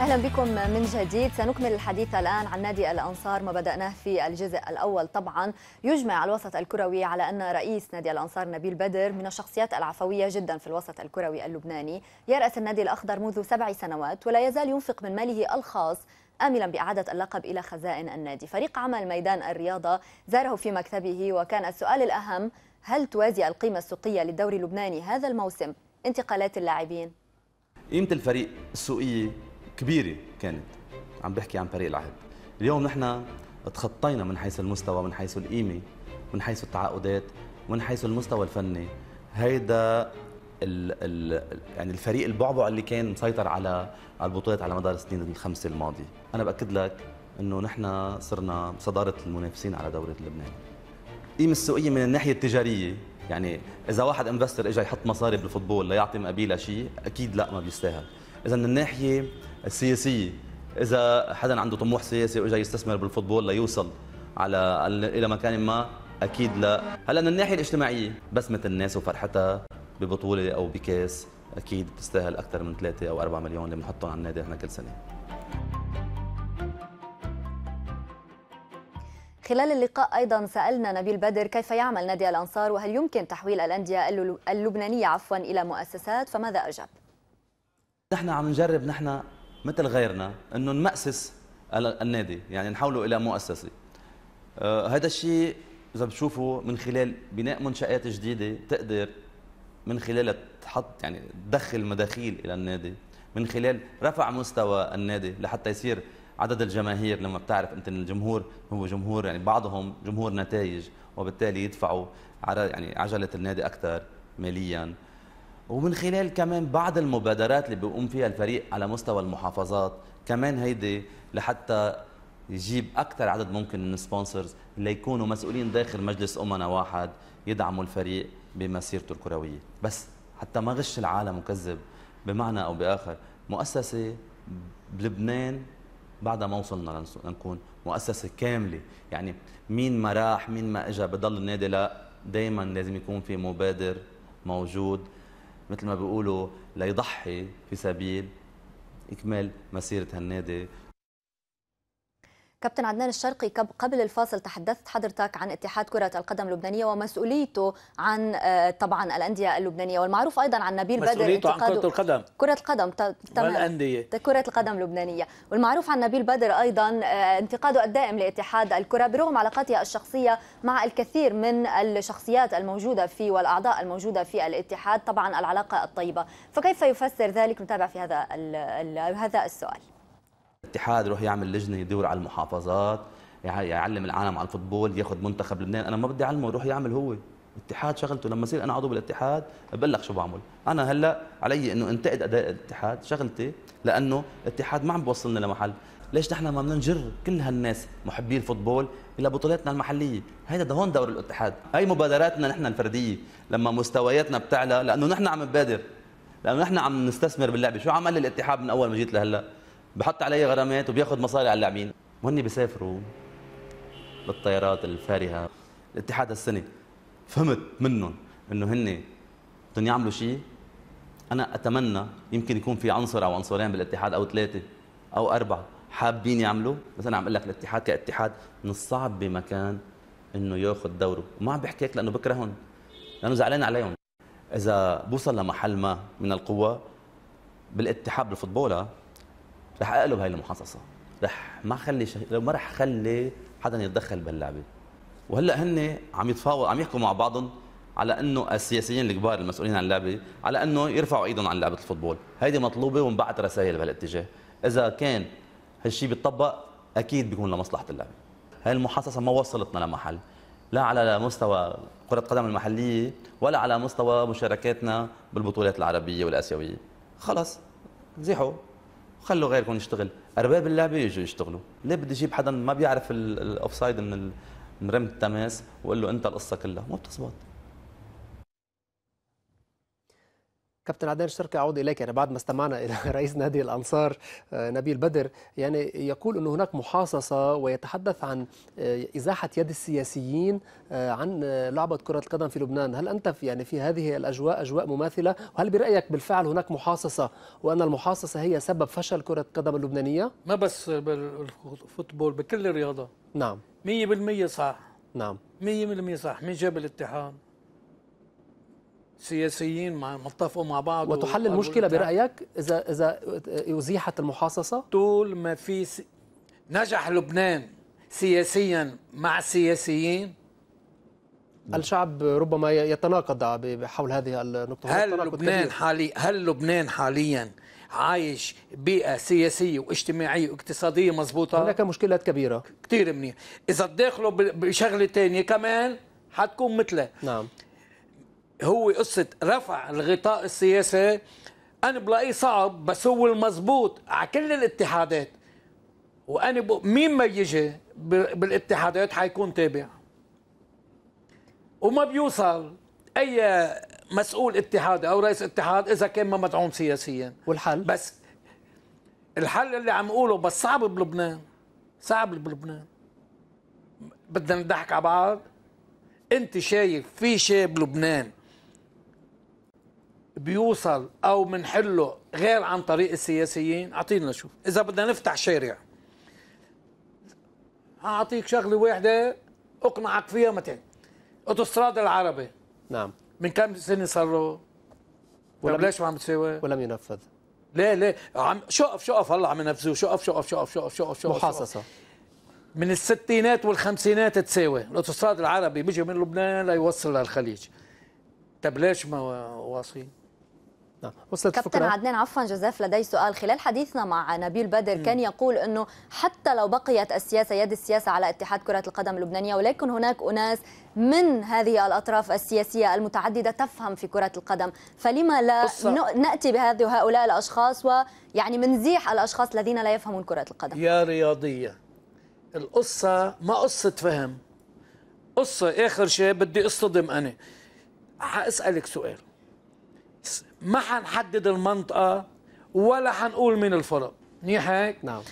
اهلا بكم من جديد سنكمل الحديث الان عن نادي الانصار ما بداناه في الجزء الاول طبعا يجمع الوسط الكروي على ان رئيس نادي الانصار نبيل بدر من الشخصيات العفويه جدا في الوسط الكروي اللبناني يراس النادي الاخضر منذ سبع سنوات ولا يزال ينفق من ماله الخاص آملا بإعادة اللقب إلى خزائن النادي فريق عمل ميدان الرياضة زاره في مكتبه وكان السؤال الأهم هل توازي القيمة السوقية للدوري اللبناني هذا الموسم انتقالات اللاعبين؟ قيمة الفريق السوقية كبيره كانت عم بحكي عن فريق العهد اليوم نحن تخطينا من حيث المستوى من حيث القيمه من حيث التعاقدات من حيث المستوى الفني هيدا ال ال يعني الفريق البعبع اللي كان مسيطر على البطولات على مدار السنين الخمسه الماضيه انا باكد لك انه نحن صرنا صداره المنافسين على دوره لبنان القيمه السوقيه من الناحيه التجاريه يعني اذا واحد انفستر اجى يحط مصاري بالفوتبول ليعطي مقابيلها شيء اكيد لا ما بيستاهل اذا من الناحيه السياسيه اذا حدا عنده طموح سياسي واجى يستثمر بالفوتبول ليوصل على الى مكان ما اكيد لا هلا من الناحيه الاجتماعيه بسمه الناس وفرحتها ببطوله او بكاس اكيد بتستاهل اكثر من 3 او 4 مليون اللي بنحطهم على النادي احنا كل سنه خلال اللقاء ايضا سالنا نبيل بدر كيف يعمل نادي الانصار وهل يمكن تحويل الانديه اللبنانيه عفوا الى مؤسسات فماذا اجاب؟ نحن عم نجرب نحن مثل غيرنا انه نمأسس النادي يعني نحوله الى مؤسسه آه، هذا الشيء اذا بتشوفوا من خلال بناء منشات جديده تقدر من خلالها تحط يعني تدخل مداخيل الى النادي من خلال رفع مستوى النادي لحتى يصير عدد الجماهير لما بتعرف انت ان الجمهور هو جمهور يعني بعضهم جمهور نتائج وبالتالي يدفعوا على يعني عجله النادي اكثر ماليا ومن خلال كمان بعض المبادرات اللي بيقوم فيها الفريق على مستوى المحافظات كمان هيدي لحتى يجيب اكثر عدد ممكن من السبونسرز اللي يكونوا مسؤولين داخل مجلس امنا واحد يدعموا الفريق بمسيرته الكرويه بس حتى ما غش العالم وكذب بمعنى او باخر مؤسسه بلبنان بعدها ما وصلنا لنكون مؤسسه كامله يعني مين ما راح مين ما اجى بضل النادي لا دائما لازم يكون في مبادر موجود مثل ما بيقولوا ليضحي في سبيل إكمال مسيرة هالنادي كابتن عدنان الشرقي قبل الفاصل تحدثت حضرتك عن اتحاد كرة القدم اللبنانية ومسؤوليته عن آه، طبعا الأندية اللبنانية والمعروف أيضا عن نبيل بدر مسؤوليته عن كرة القدم كرة القدم تمام والأندية كرة القدم اللبنانية والمعروف عن نبيل بدر أيضا آه، انتقاده الدائم لاتحاد الكرة برغم علاقاته الشخصية مع الكثير من الشخصيات الموجودة في والأعضاء الموجودة في الاتحاد طبعا العلاقة الطيبة فكيف يفسر ذلك نتابع في هذا هذا السؤال الاتحاد يروح يعمل لجنه يدور على المحافظات يعلم العالم على الفوتبول ياخذ منتخب لبنان انا ما بدي اعلمه يروح يعمل هو الاتحاد شغلته لما اصير انا عضو بالاتحاد ببلغ شو بعمل انا هلا علي انه انتقد اداء الاتحاد شغلتي لانه الاتحاد ما عم بوصلنا لمحل ليش نحن ما بننجر كل هالناس محبي الفوتبول الى بطولاتنا المحليه هيدا ده هون دور الاتحاد هي مبادراتنا نحن الفرديه لما مستوياتنا بتعلى لانه نحن عم نبادر لانه نحن عم نستثمر باللعبه شو عمل الاتحاد من اول ما جيت لهلا بحط علي غرامات وبياخذ مصاري على اللاعبين وهن بيسافروا بالطيارات الفارهه الاتحاد هالسنه فهمت منهم انه هن بدهم يعملوا شيء انا اتمنى يمكن يكون في عنصر او عنصرين بالاتحاد او ثلاثه او اربعه حابين يعملوا بس انا عم اقول لك الاتحاد كاتحاد من الصعب بمكان انه ياخذ دوره وما عم بحكيك لانه بكرههم لانه زعلان عليهم اذا بوصل لمحل ما من القوه بالاتحاد بالفوتبول آه، رح اقلب هاي المحاصصه رح ما خلي ش... ما رح خلي حدا يتدخل بهاللعبه وهلا هن عم يتفاوض عم يحكوا مع بعضهم على انه السياسيين الكبار المسؤولين عن اللعبه على انه يرفعوا ايدهم عن لعبه الفوتبول هيدي مطلوبه ونبعث رسائل بهالاتجاه اذا كان هالشيء بيتطبق اكيد بيكون لمصلحه اللعبه هاي المحاصصه ما وصلتنا لمحل لا على مستوى كرة القدم المحلية ولا على مستوى مشاركاتنا بالبطولات العربية والآسيوية خلص زيحوا وخلوا غيركم يشتغل ارباب اللعبه يجوا يشتغلوا ليه بدي اجيب حدا ما بيعرف الاوفسايد من من رمي التماس واقول له انت القصه كلها ما بتزبط كابتن عدنان الشركة أعود إليك يعني بعد ما استمعنا إلى رئيس نادي الأنصار آه، نبيل بدر يعني يقول أن هناك محاصصة ويتحدث عن آه، إزاحة يد السياسيين آه، عن لعبة كرة القدم في لبنان هل أنت في يعني في هذه الأجواء أجواء مماثلة وهل برأيك بالفعل هناك محاصصة وأن المحاصصة هي سبب فشل كرة القدم اللبنانية؟ ما بس بالفوتبول بكل الرياضة نعم 100% صح نعم 100% صح مين جاب الاتحاد؟ سياسيين ما اتفقوا مع بعض وتحل المشكله برايك اذا اذا ازيحت المحاصصه طول ما في س... نجح لبنان سياسيا مع السياسيين الشعب ربما يتناقض حول هذه النقطة هل لبنان حالي هل لبنان حاليا عايش بيئة سياسية واجتماعية واقتصادية مضبوطة؟ هناك مشكلات كبيرة كثير منيح، إذا تداخلوا بشغلة ثانية كمان حتكون مثله نعم هو قصه رفع الغطاء السياسي انا بلاقيه صعب بس هو المزبوط على كل الاتحادات وانا ب... مين ما يجي بالاتحادات حيكون تابع وما بيوصل اي مسؤول اتحادي او رئيس اتحاد اذا كان ما مدعوم سياسيا والحل بس الحل اللي عم اقوله بس صعب بلبنان صعب بلبنان بدنا نضحك على بعض انت شايف في شيء بلبنان بيوصل او منحله غير عن طريق السياسيين اعطينا نشوف اذا بدنا نفتح شارع اعطيك شغله واحده اقنعك فيها متين اوتوستراد العربي نعم من كم سنه صار له ولا ليش ما عم تساوي ولم ينفذ ليه ليه عم شقف شقف هلا عم ينفذوه شقف شقف شقف شقف شقف شقف محاصصه من الستينات والخمسينات تساوي الاوتوستراد العربي بيجي من لبنان ليوصل للخليج طب ليش ما واصلين؟ وصلت نعم. كابتن عدنان عفوا جزاف لدي سؤال خلال حديثنا مع نبيل بدر كان يقول انه حتى لو بقيت السياسه يد السياسه على اتحاد كره القدم اللبنانيه ولكن هناك اناس من هذه الاطراف السياسيه المتعدده تفهم في كره القدم فلما لا ناتي بهذه هؤلاء الاشخاص ويعني منزيح الاشخاص الذين لا يفهمون كره القدم يا رياضيه القصه ما قصه فهم قصه اخر شيء بدي اصطدم انا حاسالك سؤال ما حنحدد المنطقه ولا حنقول مين الفرق منيح هيك نعم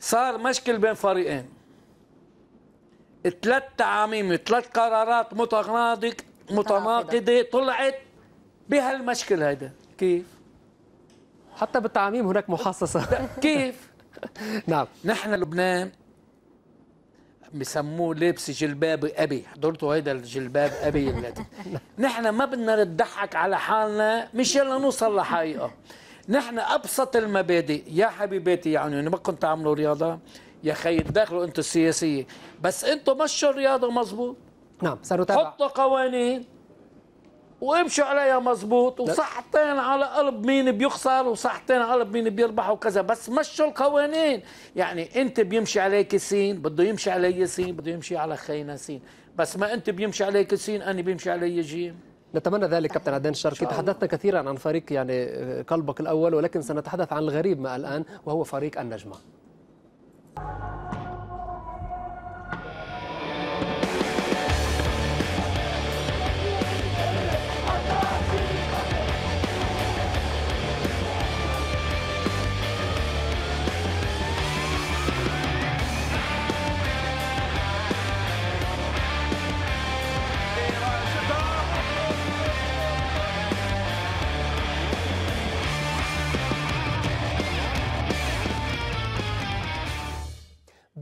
صار مشكل بين فريقين ثلاث تعاميم ثلاث قرارات متناقضة متناقضة طلعت بهالمشكل هيدا كيف حتى بالتعاميم هناك محصصة كيف نعم نحن لبنان بسموه لبس جلباب ابي حضرتوا هيدا الجلباب ابي التي نحن ما بدنا نضحك على حالنا مشان نوصل لحقيقه نحن ابسط المبادئ يا حبيباتي يعني ما كنت تعملوا رياضه يا خي تدخلوا انتم السياسيه بس انتم مشوا الرياضه مزبوط نعم صاروا حطوا قوانين وامشوا عليها مزبوط وصحتين على قلب مين بيخسر وصحتين على قلب مين بيربح وكذا بس مشوا القوانين يعني انت بيمشي عليك سين بده يمشي علي سين بده يمشي على خينا سين بس ما انت بيمشي عليك سين انا بيمشي علي جيم نتمنى ذلك كابتن عدنان الشرقي تحدثنا كثيرا عن فريق يعني قلبك الاول ولكن سنتحدث عن الغريب ما الان وهو فريق النجمه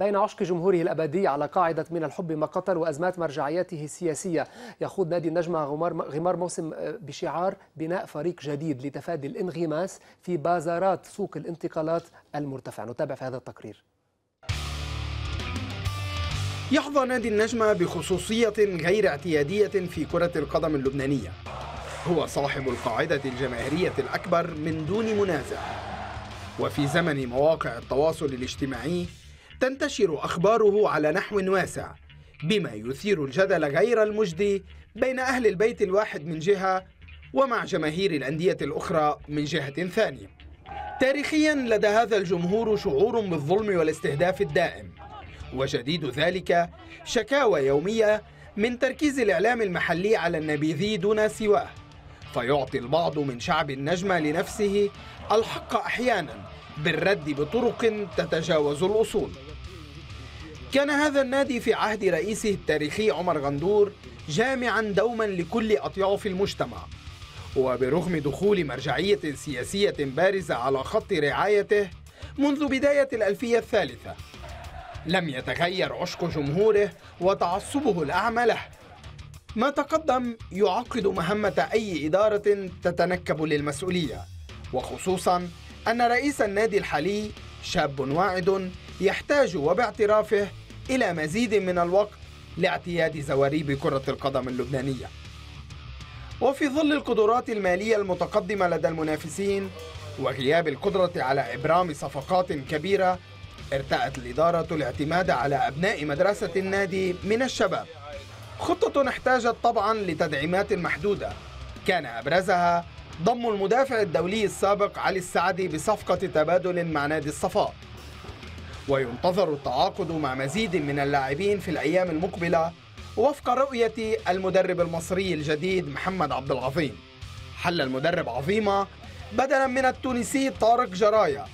بين عشق جمهوره الأبدي على قاعدة من الحب ما قتل وأزمات مرجعياته السياسية يخوض نادي النجمة غمار موسم آه، بشعار بناء فريق جديد لتفادي الانغماس في بازارات سوق الانتقالات المرتفع نتابع في هذا التقرير يحظى نادي النجمة بخصوصية غير اعتيادية في كرة القدم اللبنانية هو صاحب القاعدة الجماهيرية الأكبر من دون منازع وفي زمن مواقع التواصل الاجتماعي تنتشر أخباره على نحو واسع بما يثير الجدل غير المجدي بين أهل البيت الواحد من جهة ومع جماهير الأندية الأخرى من جهة ثانية تاريخيا لدى هذا الجمهور شعور بالظلم والاستهداف الدائم وجديد ذلك شكاوى يومية من تركيز الإعلام المحلي على النبيذي دون سواه فيعطي البعض من شعب النجمة لنفسه الحق أحيانا بالرد بطرق تتجاوز الأصول كان هذا النادي في عهد رئيسه التاريخي عمر غندور جامعا دوما لكل أطياف المجتمع وبرغم دخول مرجعية سياسية بارزة على خط رعايته منذ بداية الألفية الثالثة لم يتغير عشق جمهوره وتعصبه الأعمى له ما تقدم يعقد مهمة أي إدارة تتنكب للمسؤولية وخصوصا أن رئيس النادي الحالي شاب واعد يحتاج وباعترافه إلى مزيد من الوقت لاعتياد زواريب كرة القدم اللبنانية وفي ظل القدرات المالية المتقدمة لدى المنافسين وغياب القدرة على إبرام صفقات كبيرة ارتأت الإدارة الاعتماد على أبناء مدرسة النادي من الشباب خطة احتاجت طبعا لتدعيمات محدودة كان أبرزها ضم المدافع الدولي السابق علي السعدي بصفقة تبادل مع نادي الصفاء وينتظر التعاقد مع مزيد من اللاعبين في الأيام المقبلة وفق رؤية المدرب المصري الجديد محمد عبد العظيم حل المدرب عظيمة بدلا من التونسي طارق جرايا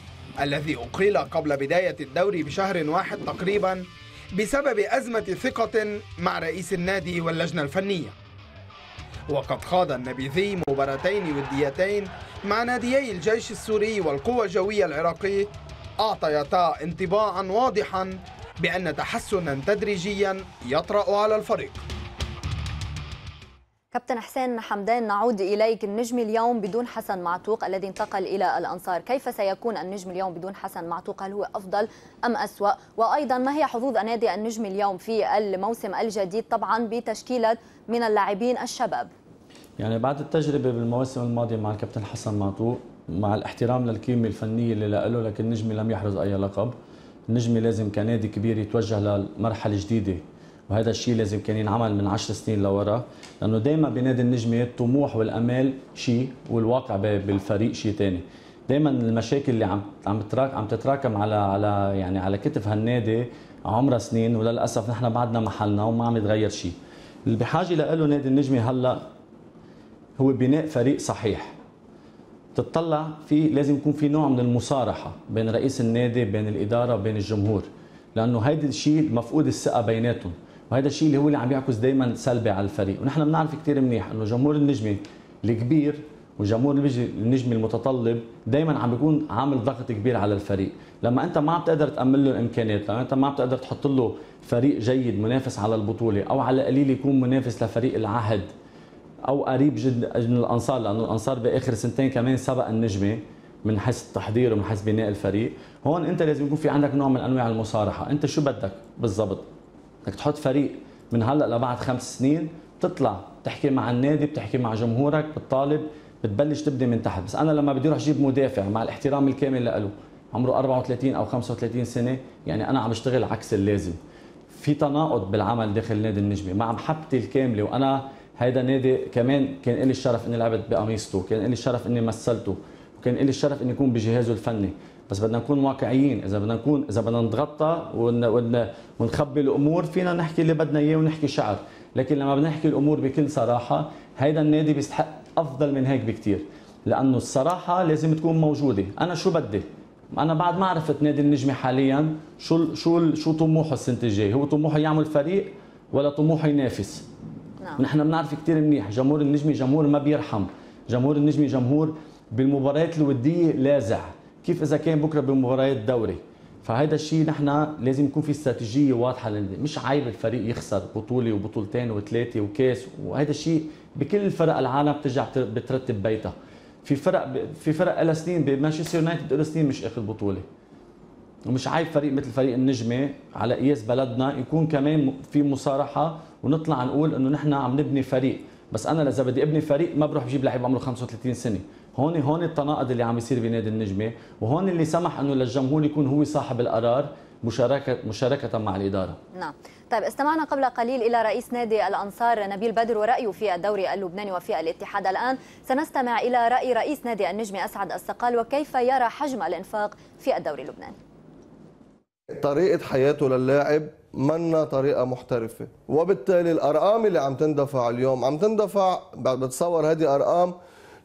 الذي أقيل قبل بداية الدوري بشهر واحد تقريبا بسبب أزمة ثقة مع رئيس النادي واللجنة الفنية وقد خاض النبيذي مباراتين وديتين مع ناديي الجيش السوري والقوى الجوية العراقي أعطيتا انطباعا واضحا بأن تحسنا تدريجيا يطرأ على الفريق كابتن حسين حمدان نعود إليك النجم اليوم بدون حسن معتوق الذي انتقل إلى الأنصار كيف سيكون النجم اليوم بدون حسن معتوق هل هو أفضل أم أسوأ وأيضا ما هي حظوظ نادي النجم اليوم في الموسم الجديد طبعا بتشكيلة من اللاعبين الشباب يعني بعد التجربة بالمواسم الماضية مع الكابتن حسن معتوق مع الاحترام للقيمه الفنيه اللي له لكن نجمي لم يحرز اي لقب النجمي لازم كنادي كبير يتوجه لمرحله جديده وهذا الشيء لازم كان ينعمل من 10 سنين لورا لانه دائما بنادي النجمي الطموح والامال شيء والواقع بالفريق شيء ثاني دائما المشاكل اللي عم عم تراك عم تتراكم على على يعني على كتف هالنادي عمرها سنين وللاسف نحن بعدنا محلنا وما عم يتغير شيء اللي بحاجه له نادي النجمي هلا هو بناء فريق صحيح تطلع في لازم يكون في نوع من المصارحه بين رئيس النادي بين الاداره بين الجمهور لانه هيدا الشيء مفقود الثقه بيناتهم وهذا الشيء اللي هو اللي عم يعكس دائما سلبي على الفريق ونحن بنعرف كثير منيح انه جمهور النجمه الكبير وجمهور النجم المتطلب دائما عم بيكون عامل ضغط كبير على الفريق لما انت ما عم تقدر تامن له الامكانيات لما انت ما عم تقدر تحط له فريق جيد منافس على البطوله او على القليل يكون منافس لفريق العهد او قريب جدا من الانصار لانه الانصار باخر سنتين كمان سبق النجمه من حيث التحضير ومن حيث بناء الفريق هون انت لازم يكون في عندك نوع من انواع المصارحه انت شو بدك بالضبط بدك تحط فريق من هلا لبعد خمس سنين بتطلع بتحكي مع النادي بتحكي مع جمهورك بتطالب بتبلش تبني من تحت بس انا لما بدي اروح اجيب مدافع مع الاحترام الكامل له عمره 34 او 35 سنه يعني انا عم بشتغل عكس اللازم في تناقض بالعمل داخل نادي النجمه مع محبتي الكامله وانا هيدا نادي كمان كان لي الشرف اني لعبت بقميصته كان لي الشرف اني مثلته وكان لي الشرف اني اكون بجهازه الفني بس بدنا نكون واقعيين اذا بدنا نكون اذا بدنا نتغطى ون... ون... ونخبي الامور فينا نحكي اللي بدنا اياه ونحكي شعر لكن لما بنحكي الامور بكل صراحه هيدا النادي بيستحق افضل من هيك بكثير لانه الصراحه لازم تكون موجوده انا شو بدي انا بعد ما عرفت نادي النجمه حاليا شو شو شو طموحه السنه الجايه هو طموحه يعمل فريق ولا طموحه ينافس نعم. ونحن بنعرف كثير منيح جمهور النجمه جمهور ما بيرحم جمهور النجمه جمهور بالمباريات الوديه لازع كيف اذا كان بكره بمباريات دوري فهذا الشيء نحن لازم يكون في استراتيجيه واضحه للنادي مش عيب الفريق يخسر بطوله وبطولتين وثلاثه وكاس وهذا الشيء بكل فرق العالم بترجع بترتب بيتها في فرق في فرق لها سنين بمانشستر يونايتد لها سنين مش اخذ بطوله ومش عايب فريق مثل فريق النجمه على قياس بلدنا يكون كمان في مصارحه ونطلع نقول انه نحن عم نبني فريق بس انا اذا بدي ابني فريق ما بروح بجيب لعيب عمره 35 سنه هون هون التناقض اللي عم يصير بنادي النجمه وهون اللي سمح انه للجمهور يكون هو صاحب القرار مشاركه مشاركه مع الاداره نعم طيب استمعنا قبل قليل الى رئيس نادي الانصار نبيل بدر ورايه في الدوري اللبناني وفي الاتحاد الان سنستمع الى راي رئيس نادي النجمه اسعد الصقال وكيف يرى حجم الانفاق في الدوري اللبناني طريقه حياته للاعب منا طريقه محترفه وبالتالي الارقام اللي عم تندفع اليوم عم تندفع بتصور هذه ارقام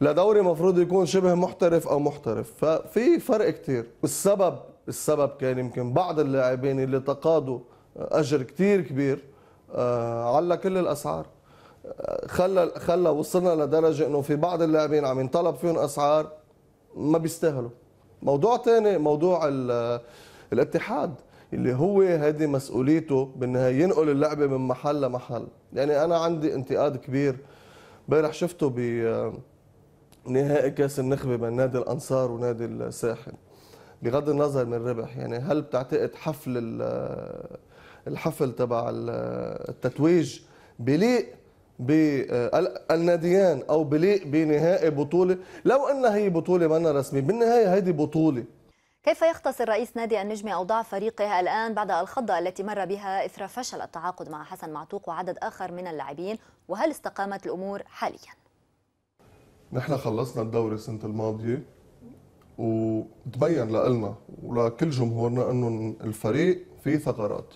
لدوري مفروض يكون شبه محترف او محترف ففي فرق كتير السبب السبب كان يمكن بعض اللاعبين اللي تقاضوا اجر كتير كبير آه، على كل الاسعار آه، خلى خلى وصلنا لدرجه انه في بعض اللاعبين عم ينطلب فيهم اسعار ما بيستاهلوا موضوع ثاني موضوع الاتحاد اللي هو هذه مسؤوليته بالنهايه ينقل اللعبه من محل لمحل يعني انا عندي انتقاد كبير امبارح شفته ب آه، نهائي كاس النخبه بين نادي الانصار ونادي الساحل بغض النظر من الربح يعني هل بتعتقد حفل آه، الحفل تبع آه، التتويج بليق بالناديان او بليق بنهائي بطوله لو انها هي بطوله ما رسميه بالنهايه هيدي بطوله كيف يختصر رئيس نادي النجم أوضاع فريقه الآن بعد الخضة التي مر بها إثر فشل التعاقد مع حسن معتوق وعدد آخر من اللاعبين وهل استقامت الأمور حاليا؟ نحن خلصنا الدوري السنة الماضية وتبين لنا ولكل جمهورنا أنه الفريق فيه ثغرات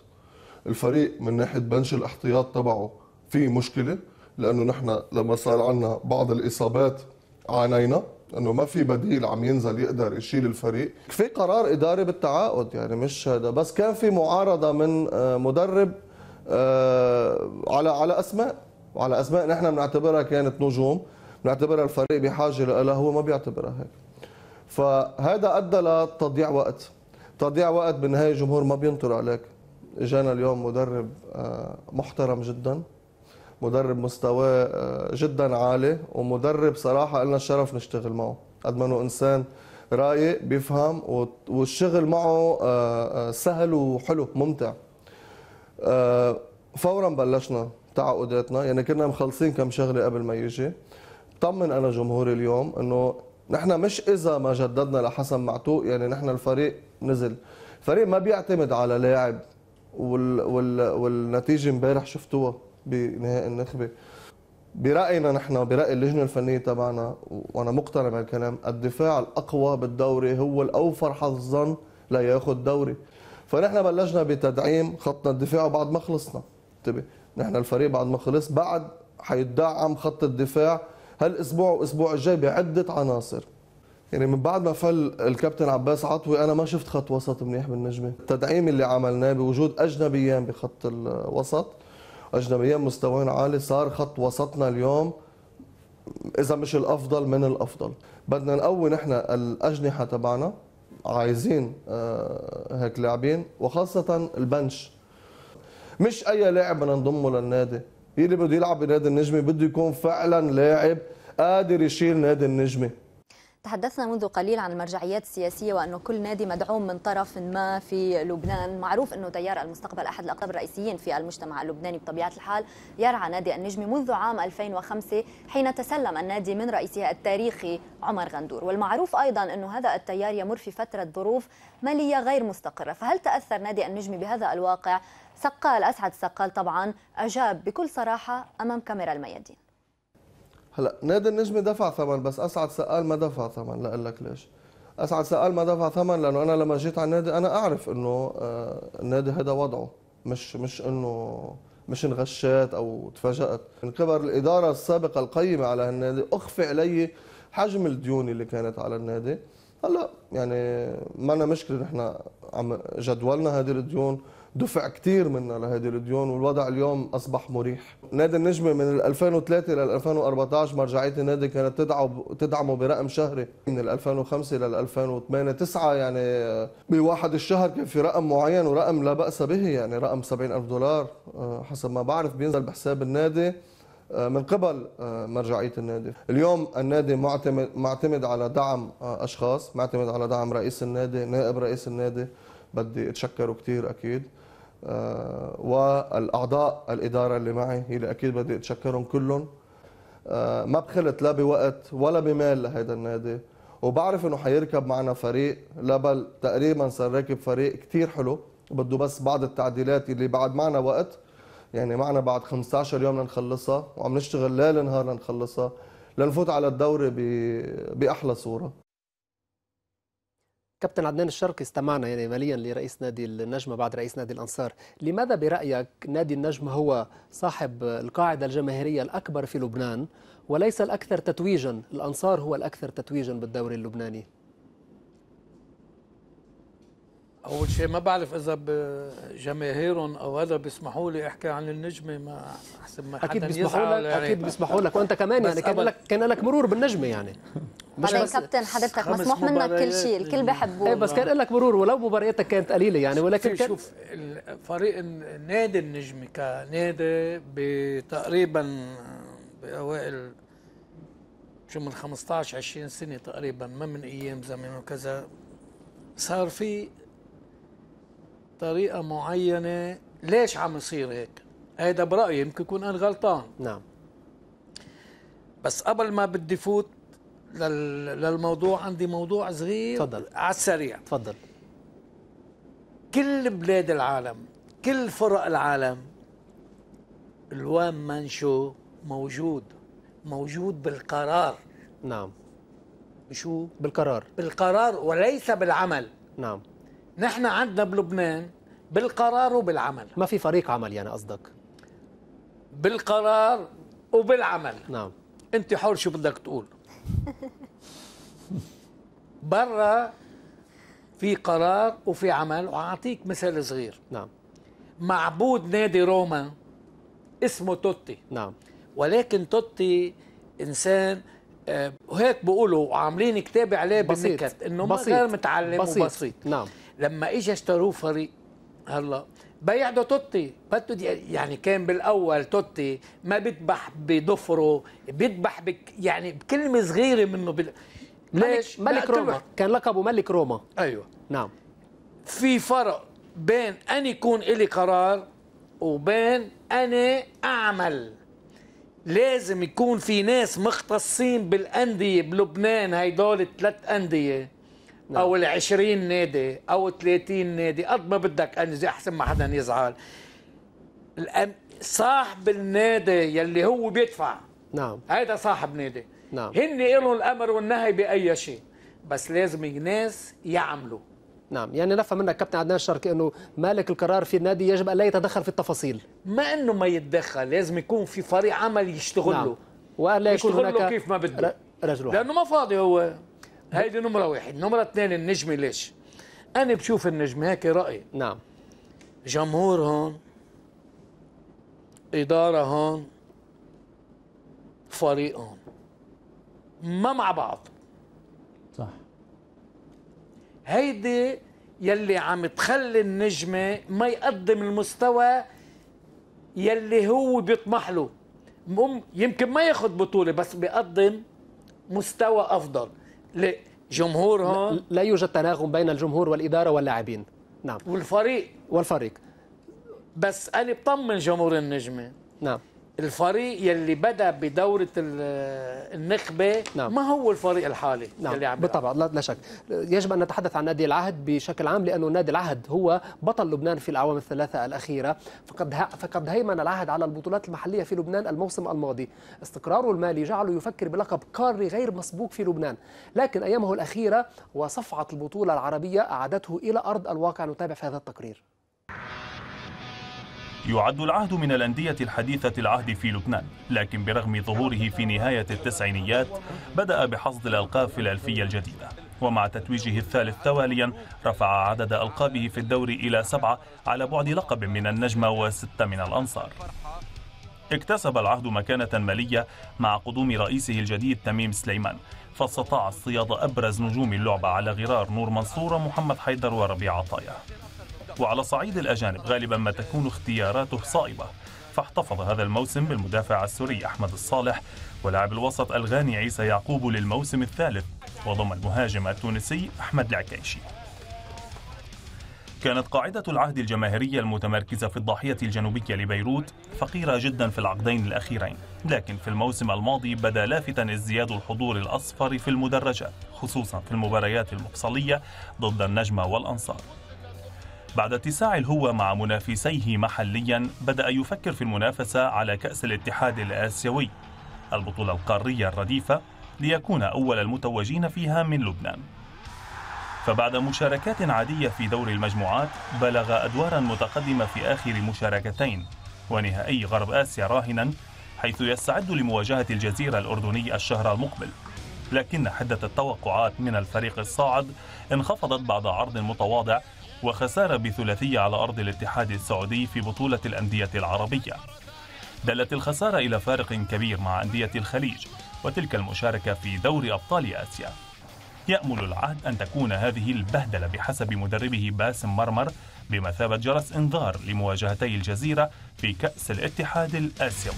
الفريق من ناحية بنش الاحتياط تبعه فيه مشكلة لأنه نحن لما صار عنا بعض الإصابات عانينا انه ما في بديل عم ينزل يقدر يشيل الفريق في قرار اداري بالتعاقد يعني مش هذا بس كان في معارضه من آه، مدرب آه، على على اسماء وعلى اسماء نحن بنعتبرها كانت نجوم بنعتبرها الفريق بحاجه لها هو ما بيعتبرها هيك فهذا ادى لتضييع وقت تضييع وقت بالنهايه الجمهور ما بينطر عليك اجانا اليوم مدرب آه، محترم جدا مدرب مستواه جدا عالي ومدرب صراحه لنا الشرف نشتغل معه قد ما انه انسان رايق بيفهم والشغل معه آه، آه، سهل وحلو ممتع آه، فورا بلشنا تعاقداتنا يعني كنا مخلصين كم شغله قبل ما يجي طمن انا جمهوري اليوم انه نحن مش اذا ما جددنا لحسن معتوق يعني نحن الفريق نزل فريق ما بيعتمد على لاعب وال... وال... والنتيجه امبارح شفتوها بنهاء النخبه براينا نحن براي اللجنه الفنيه تبعنا وانا مقتنع بهالكلام الدفاع الاقوى بالدوري هو الاوفر حظا لياخذ دوري فنحن بلشنا بتدعيم خطنا الدفاع وبعد ما خلصنا انتبه نحن الفريق بعد ما خلص بعد حيدعم خط الدفاع هالاسبوع والاسبوع الجاي بعده عناصر يعني من بعد ما فل الكابتن عباس عطوي انا ما شفت خط وسط منيح بالنجمه التدعيم اللي عملناه بوجود اجنبيان بخط الوسط اجنبيه مستواهم عالي صار خط وسطنا اليوم اذا مش الافضل من الافضل بدنا نقوي نحن الاجنحه تبعنا عايزين آه، هيك لاعبين وخاصه البنش مش اي لاعب بدنا نضمه للنادي يلي بده يلعب بنادي النجمه بده يكون فعلا لاعب قادر يشيل نادي النجمه تحدثنا منذ قليل عن المرجعيات السياسية وأنه كل نادي مدعوم من طرف ما في لبنان معروف أنه تيار المستقبل أحد الأقطاب الرئيسيين في المجتمع اللبناني بطبيعة الحال يرعى نادي النجمي منذ عام 2005 حين تسلم النادي من رئيسها التاريخي عمر غندور والمعروف أيضا أنه هذا التيار يمر في فترة ظروف مالية غير مستقرة فهل تأثر نادي النجمي بهذا الواقع سقال أسعد سقال طبعا أجاب بكل صراحة أمام كاميرا الميادين هلا نادي النجمة دفع ثمن بس اسعد سقال ما دفع ثمن لاقول لك ليش اسعد سقال ما دفع ثمن لانه انا لما جيت على النادي انا اعرف انه آه، النادي هذا وضعه مش مش انه مش انغشيت او تفاجات من قبل الاداره السابقه القيمه على النادي اخفي علي حجم الديون اللي كانت على النادي هلا يعني ما لنا مشكله نحن عم جدولنا هذه الديون دفع كتير منا لهذه الديون والوضع اليوم اصبح مريح نادي النجمه من 2003 لل 2014 مرجعيه النادي كانت تدعو تدعمه برقم شهري من 2005 لل 2008 9 يعني بواحد الشهر كان في رقم معين ورقم لا باس به يعني رقم 70000 دولار آه، حسب ما بعرف بينزل بحساب النادي آه، من قبل آه، مرجعيه النادي اليوم النادي معتمد معتمد على دعم اشخاص معتمد على دعم رئيس النادي نائب رئيس النادي بدي اتشكره كثير اكيد آه، والاعضاء الاداره اللي معي اللي اكيد بدي اتشكرهم كلهم آه، ما بخلت لا بوقت ولا بمال لهيدا النادي وبعرف انه حيركب معنا فريق لا بل تقريبا صار راكب فريق كثير حلو بده بس بعض التعديلات اللي بعد معنا وقت يعني معنا بعد 15 يوم لنخلصها وعم نشتغل ليل نهار لنخلصها لنفوت على الدوري باحلى صوره كابتن عدنان الشرقي استمعنا يعني ماليا لرئيس نادي النجمة بعد رئيس نادي الأنصار لماذا برأيك نادي النجمة هو صاحب القاعدة الجماهيرية الأكبر في لبنان وليس الأكثر تتويجا الأنصار هو الأكثر تتويجا بالدوري اللبناني اول شيء ما بعرف اذا جماهيرهم او هذا بيسمحوا لي احكي عن النجمه ما احسن ما اكيد بيسمحوا لك يعني. اكيد بيسمحوا لك وانت كمان يعني كان لك كان لك مرور بالنجمه يعني مش بس كابتن حضرتك مسموح منك كل شيء الكل بحبه ايه بس كان لك مرور ولو مبارياتك كانت قليله يعني ولكن كان شوف فريق نادي النجمه كنادي بتقريبا باوائل شو من 15 20 سنه تقريبا ما من ايام زمان وكذا صار في بطريقه معينه ليش عم يصير هيك هيدا برايي يمكن يكون انا غلطان نعم بس قبل ما بدي فوت للموضوع عندي موضوع صغير تفضل على السريع تفضل كل بلاد العالم كل فرق العالم الوان مانشو موجود موجود بالقرار نعم شو بالقرار بالقرار وليس بالعمل نعم نحن عندنا بلبنان بالقرار وبالعمل ما في فريق عمل يعني قصدك بالقرار وبالعمل نعم انت حر شو بدك تقول برا في قرار وفي عمل وأعطيك مثال صغير نعم معبود نادي روما اسمه توتي نعم ولكن توتي انسان وهيك آه، بيقولوا وعاملين كتاب عليه بالنكت انه ما غير متعلم بسيط. وبسيط نعم لما اجى اشتروه فريق هلا بيع دو توتي بده يعني كان بالاول توتي ما بيذبح بضفره بيذبح بك يعني بكلمه صغيره منه بل... ليش ملك, ملك روما كان لقبه ملك روما ايوه نعم في فرق بين ان يكون الي قرار وبين انا اعمل لازم يكون في ناس مختصين بالانديه بلبنان هيدول ثلاث انديه نعم. او ال 20 نادي او 30 نادي قد ما بدك انجز احسن ما حدا يزعل الأم... صاحب النادي يلي هو بيدفع نعم هيدا صاحب نادي نعم هن لهم الامر والنهي باي شيء بس لازم الناس يعملوا نعم يعني نفهم منك كابتن عدنان الشرقي انه مالك القرار في النادي يجب ان لا يتدخل في التفاصيل ما انه ما يتدخل لازم يكون في فريق عمل يشتغل نعم. له لا يكون هناك كيف ما بده رجل واحد. لانه ما فاضي هو هيدي نمره واحد نمره اثنين النجمة ليش انا بشوف النجمة هيك رأي نعم جمهور هون اداره هون فريق هون ما مع بعض صح هيدي يلي عم تخلي النجمه ما يقدم المستوى يلي هو بيطمح له يمكن ما ياخذ بطوله بس بيقدم مستوى افضل لجمهورهم لا, يوجد تناغم بين الجمهور والإدارة واللاعبين نعم والفريق والفريق بس أنا بطمن جمهور النجمة نعم الفريق يلي بدا بدوره النخبه نعم. ما هو الفريق الحالي نعم. يلي عم بالطبع لا, شك يجب ان نتحدث عن نادي العهد بشكل عام لانه نادي العهد هو بطل لبنان في الاعوام الثلاثه الاخيره فقد فقد هيمن العهد على البطولات المحليه في لبنان الموسم الماضي استقراره المالي جعله يفكر بلقب قاري غير مسبوق في لبنان لكن ايامه الاخيره وصفعه البطوله العربيه اعادته الى ارض الواقع نتابع في هذا التقرير يعد العهد من الأندية الحديثة العهد في لبنان لكن برغم ظهوره في نهاية التسعينيات بدأ بحصد الألقاب في الألفية الجديدة ومع تتويجه الثالث تواليا رفع عدد ألقابه في الدوري إلى سبعة على بعد لقب من النجمة وستة من الأنصار اكتسب العهد مكانة مالية مع قدوم رئيسه الجديد تميم سليمان فاستطاع اصطياد أبرز نجوم اللعبة على غرار نور منصور ومحمد حيدر وربيع عطايا وعلى صعيد الأجانب غالبا ما تكون اختياراته صائبة فاحتفظ هذا الموسم بالمدافع السوري أحمد الصالح ولاعب الوسط الغاني عيسى يعقوب للموسم الثالث وضم المهاجم التونسي أحمد العكيشي كانت قاعدة العهد الجماهيرية المتمركزة في الضاحية الجنوبية لبيروت فقيرة جدا في العقدين الأخيرين لكن في الموسم الماضي بدا لافتا ازدياد الحضور الأصفر في المدرجات خصوصا في المباريات المفصلية ضد النجمة والأنصار بعد اتساع الهوة مع منافسيه محليا بدأ يفكر في المنافسة على كأس الاتحاد الآسيوي البطولة القارية الرديفة ليكون أول المتوجين فيها من لبنان فبعد مشاركات عادية في دور المجموعات بلغ أدوارا متقدمة في آخر مشاركتين ونهائي غرب آسيا راهنا حيث يستعد لمواجهة الجزيرة الأردني الشهر المقبل لكن حدة التوقعات من الفريق الصاعد انخفضت بعد عرض متواضع وخسارة بثلاثية على أرض الاتحاد السعودي في بطولة الأندية العربية دلت الخسارة إلى فارق كبير مع أندية الخليج وتلك المشاركة في دور أبطال آسيا يأمل العهد أن تكون هذه البهدلة بحسب مدربه باسم مرمر بمثابة جرس إنذار لمواجهتي الجزيرة في كأس الاتحاد الآسيوي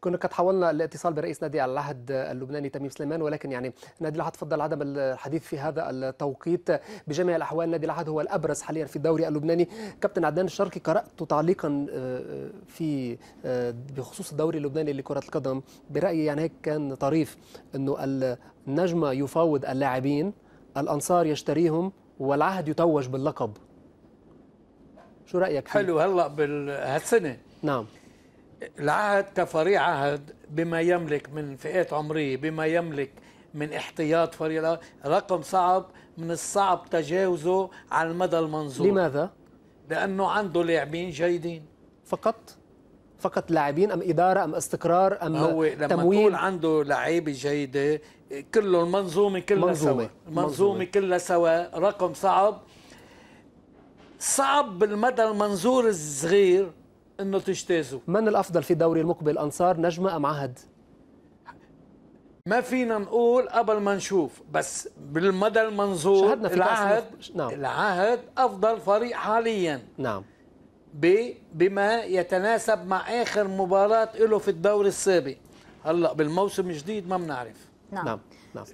كنا قد حاولنا الاتصال برئيس نادي العهد اللبناني تميم سليمان ولكن يعني نادي العهد فضل عدم الحديث في هذا التوقيت بجميع الاحوال نادي العهد هو الابرز حاليا في الدوري اللبناني كابتن عدنان الشرقي قرات تعليقا آه، آه، في آه، بخصوص الدوري اللبناني لكره القدم برايي يعني هيك كان طريف انه النجمه يفاوض اللاعبين الانصار يشتريهم والعهد يتوج باللقب شو رايك حلو هلا بهالسنه نعم العهد كفريق عهد بما يملك من فئات عمرية بما يملك من احتياط فريق رقم صعب من الصعب تجاوزه على المدى المنظور لماذا؟ لأنه عنده لاعبين جيدين فقط؟ فقط لاعبين أم إدارة أم استقرار أم هو لما تمويل لما عنده لعيبة جيدة كله المنظومة كلها منظومة. سوا المنظومة كلها سوا رقم صعب صعب بالمدى المنظور الصغير انه تجتازوا من الافضل في الدوري المقبل انصار نجمه ام عهد ما فينا نقول قبل ما نشوف بس بالمدى المنظور شهدنا في العهد نعم. العهد افضل فريق حاليا نعم بما يتناسب مع اخر مباراه له في الدوري السابق هلا بالموسم الجديد ما بنعرف نعم نعم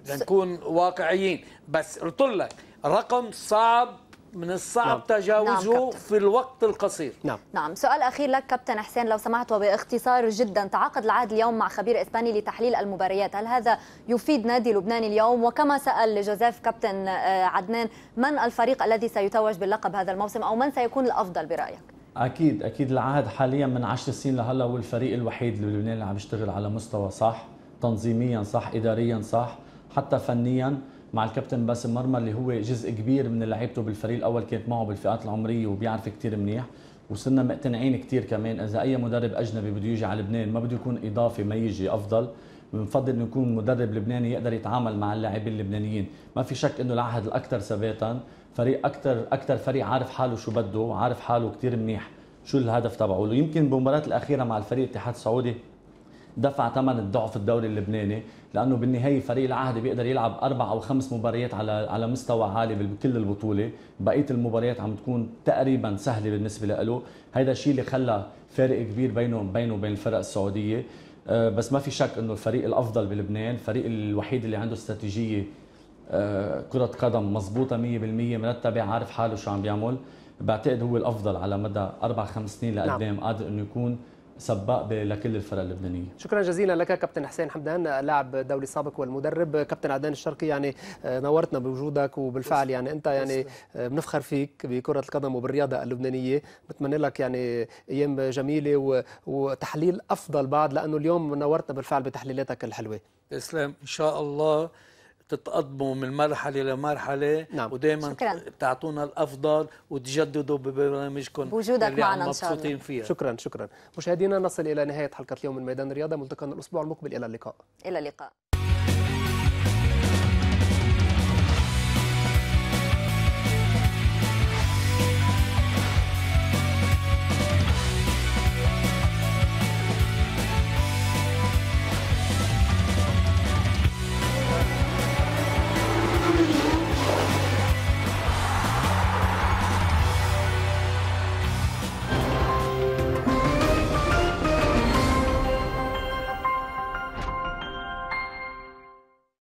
لنكون نعم. واقعيين بس قلت لك رقم صعب من الصعب نعم. تجاوزه نعم في الوقت القصير نعم نعم سؤال اخير لك كابتن حسين لو سمحت وباختصار جدا تعاقد العهد اليوم مع خبير اسباني لتحليل المباريات هل هذا يفيد نادي لبنان اليوم وكما سال جوزيف كابتن آه، عدنان من الفريق الذي سيتوج باللقب هذا الموسم او من سيكون الافضل برايك اكيد اكيد العهد حاليا من 10 سنين لهلا هو الفريق الوحيد اللبناني اللي عم يشتغل على مستوى صح تنظيميا صح اداريا صح حتى فنيا مع الكابتن باسم مرمى اللي هو جزء كبير من لعيبته بالفريق الاول كانت معه بالفئات العمريه وبيعرف كثير منيح وصرنا مقتنعين كثير كمان اذا اي مدرب اجنبي بده يجي على لبنان ما بده يكون اضافي ما يجي افضل بنفضل انه يكون مدرب لبناني يقدر يتعامل مع اللاعبين اللبنانيين، ما في شك انه العهد الاكثر ثباتا، فريق اكثر اكثر فريق عارف حاله شو بده، عارف حاله كثير منيح شو الهدف تبعه، ويمكن بالمباراة الاخيرة مع الفريق الاتحاد السعودي دفع ثمن الضعف الدوري اللبناني لانه بالنهايه فريق العهد بيقدر يلعب اربع او خمس مباريات على على مستوى عالي بكل البطوله بقيه المباريات عم تكون تقريبا سهله بالنسبه له هذا الشيء اللي خلى فارق كبير بينه بينه وبين الفرق السعوديه آه، بس ما في شك انه الفريق الافضل بلبنان الفريق الوحيد اللي عنده استراتيجيه آه، كرة قدم مضبوطة 100% مرتبة عارف حاله شو عم بيعمل بعتقد هو الافضل على مدى اربع خمس سنين لقدام نعم. قادر انه يكون سباق لكل الفرق اللبنانيه شكرا جزيلا لك كابتن حسين حمدان لاعب دولي سابق والمدرب كابتن عدنان الشرقي يعني آه، نورتنا بوجودك وبالفعل يعني انت يعني بنفخر آه، فيك بكره القدم وبالرياضه اللبنانيه بتمنى لك يعني ايام جميله وتحليل افضل بعد لانه اليوم نورتنا بالفعل بتحليلاتك الحلوه تسلم ان شاء الله تتقدموا من مرحله لمرحله نعم. ودائما تعطونا الافضل وتجددوا ببرنامجكم بوجودك معنا ان شاء الله فيها. شكرا شكرا مشاهدينا نصل الى نهايه حلقه اليوم من ميدان الرياضه ملتقانا الاسبوع المقبل الى اللقاء الى اللقاء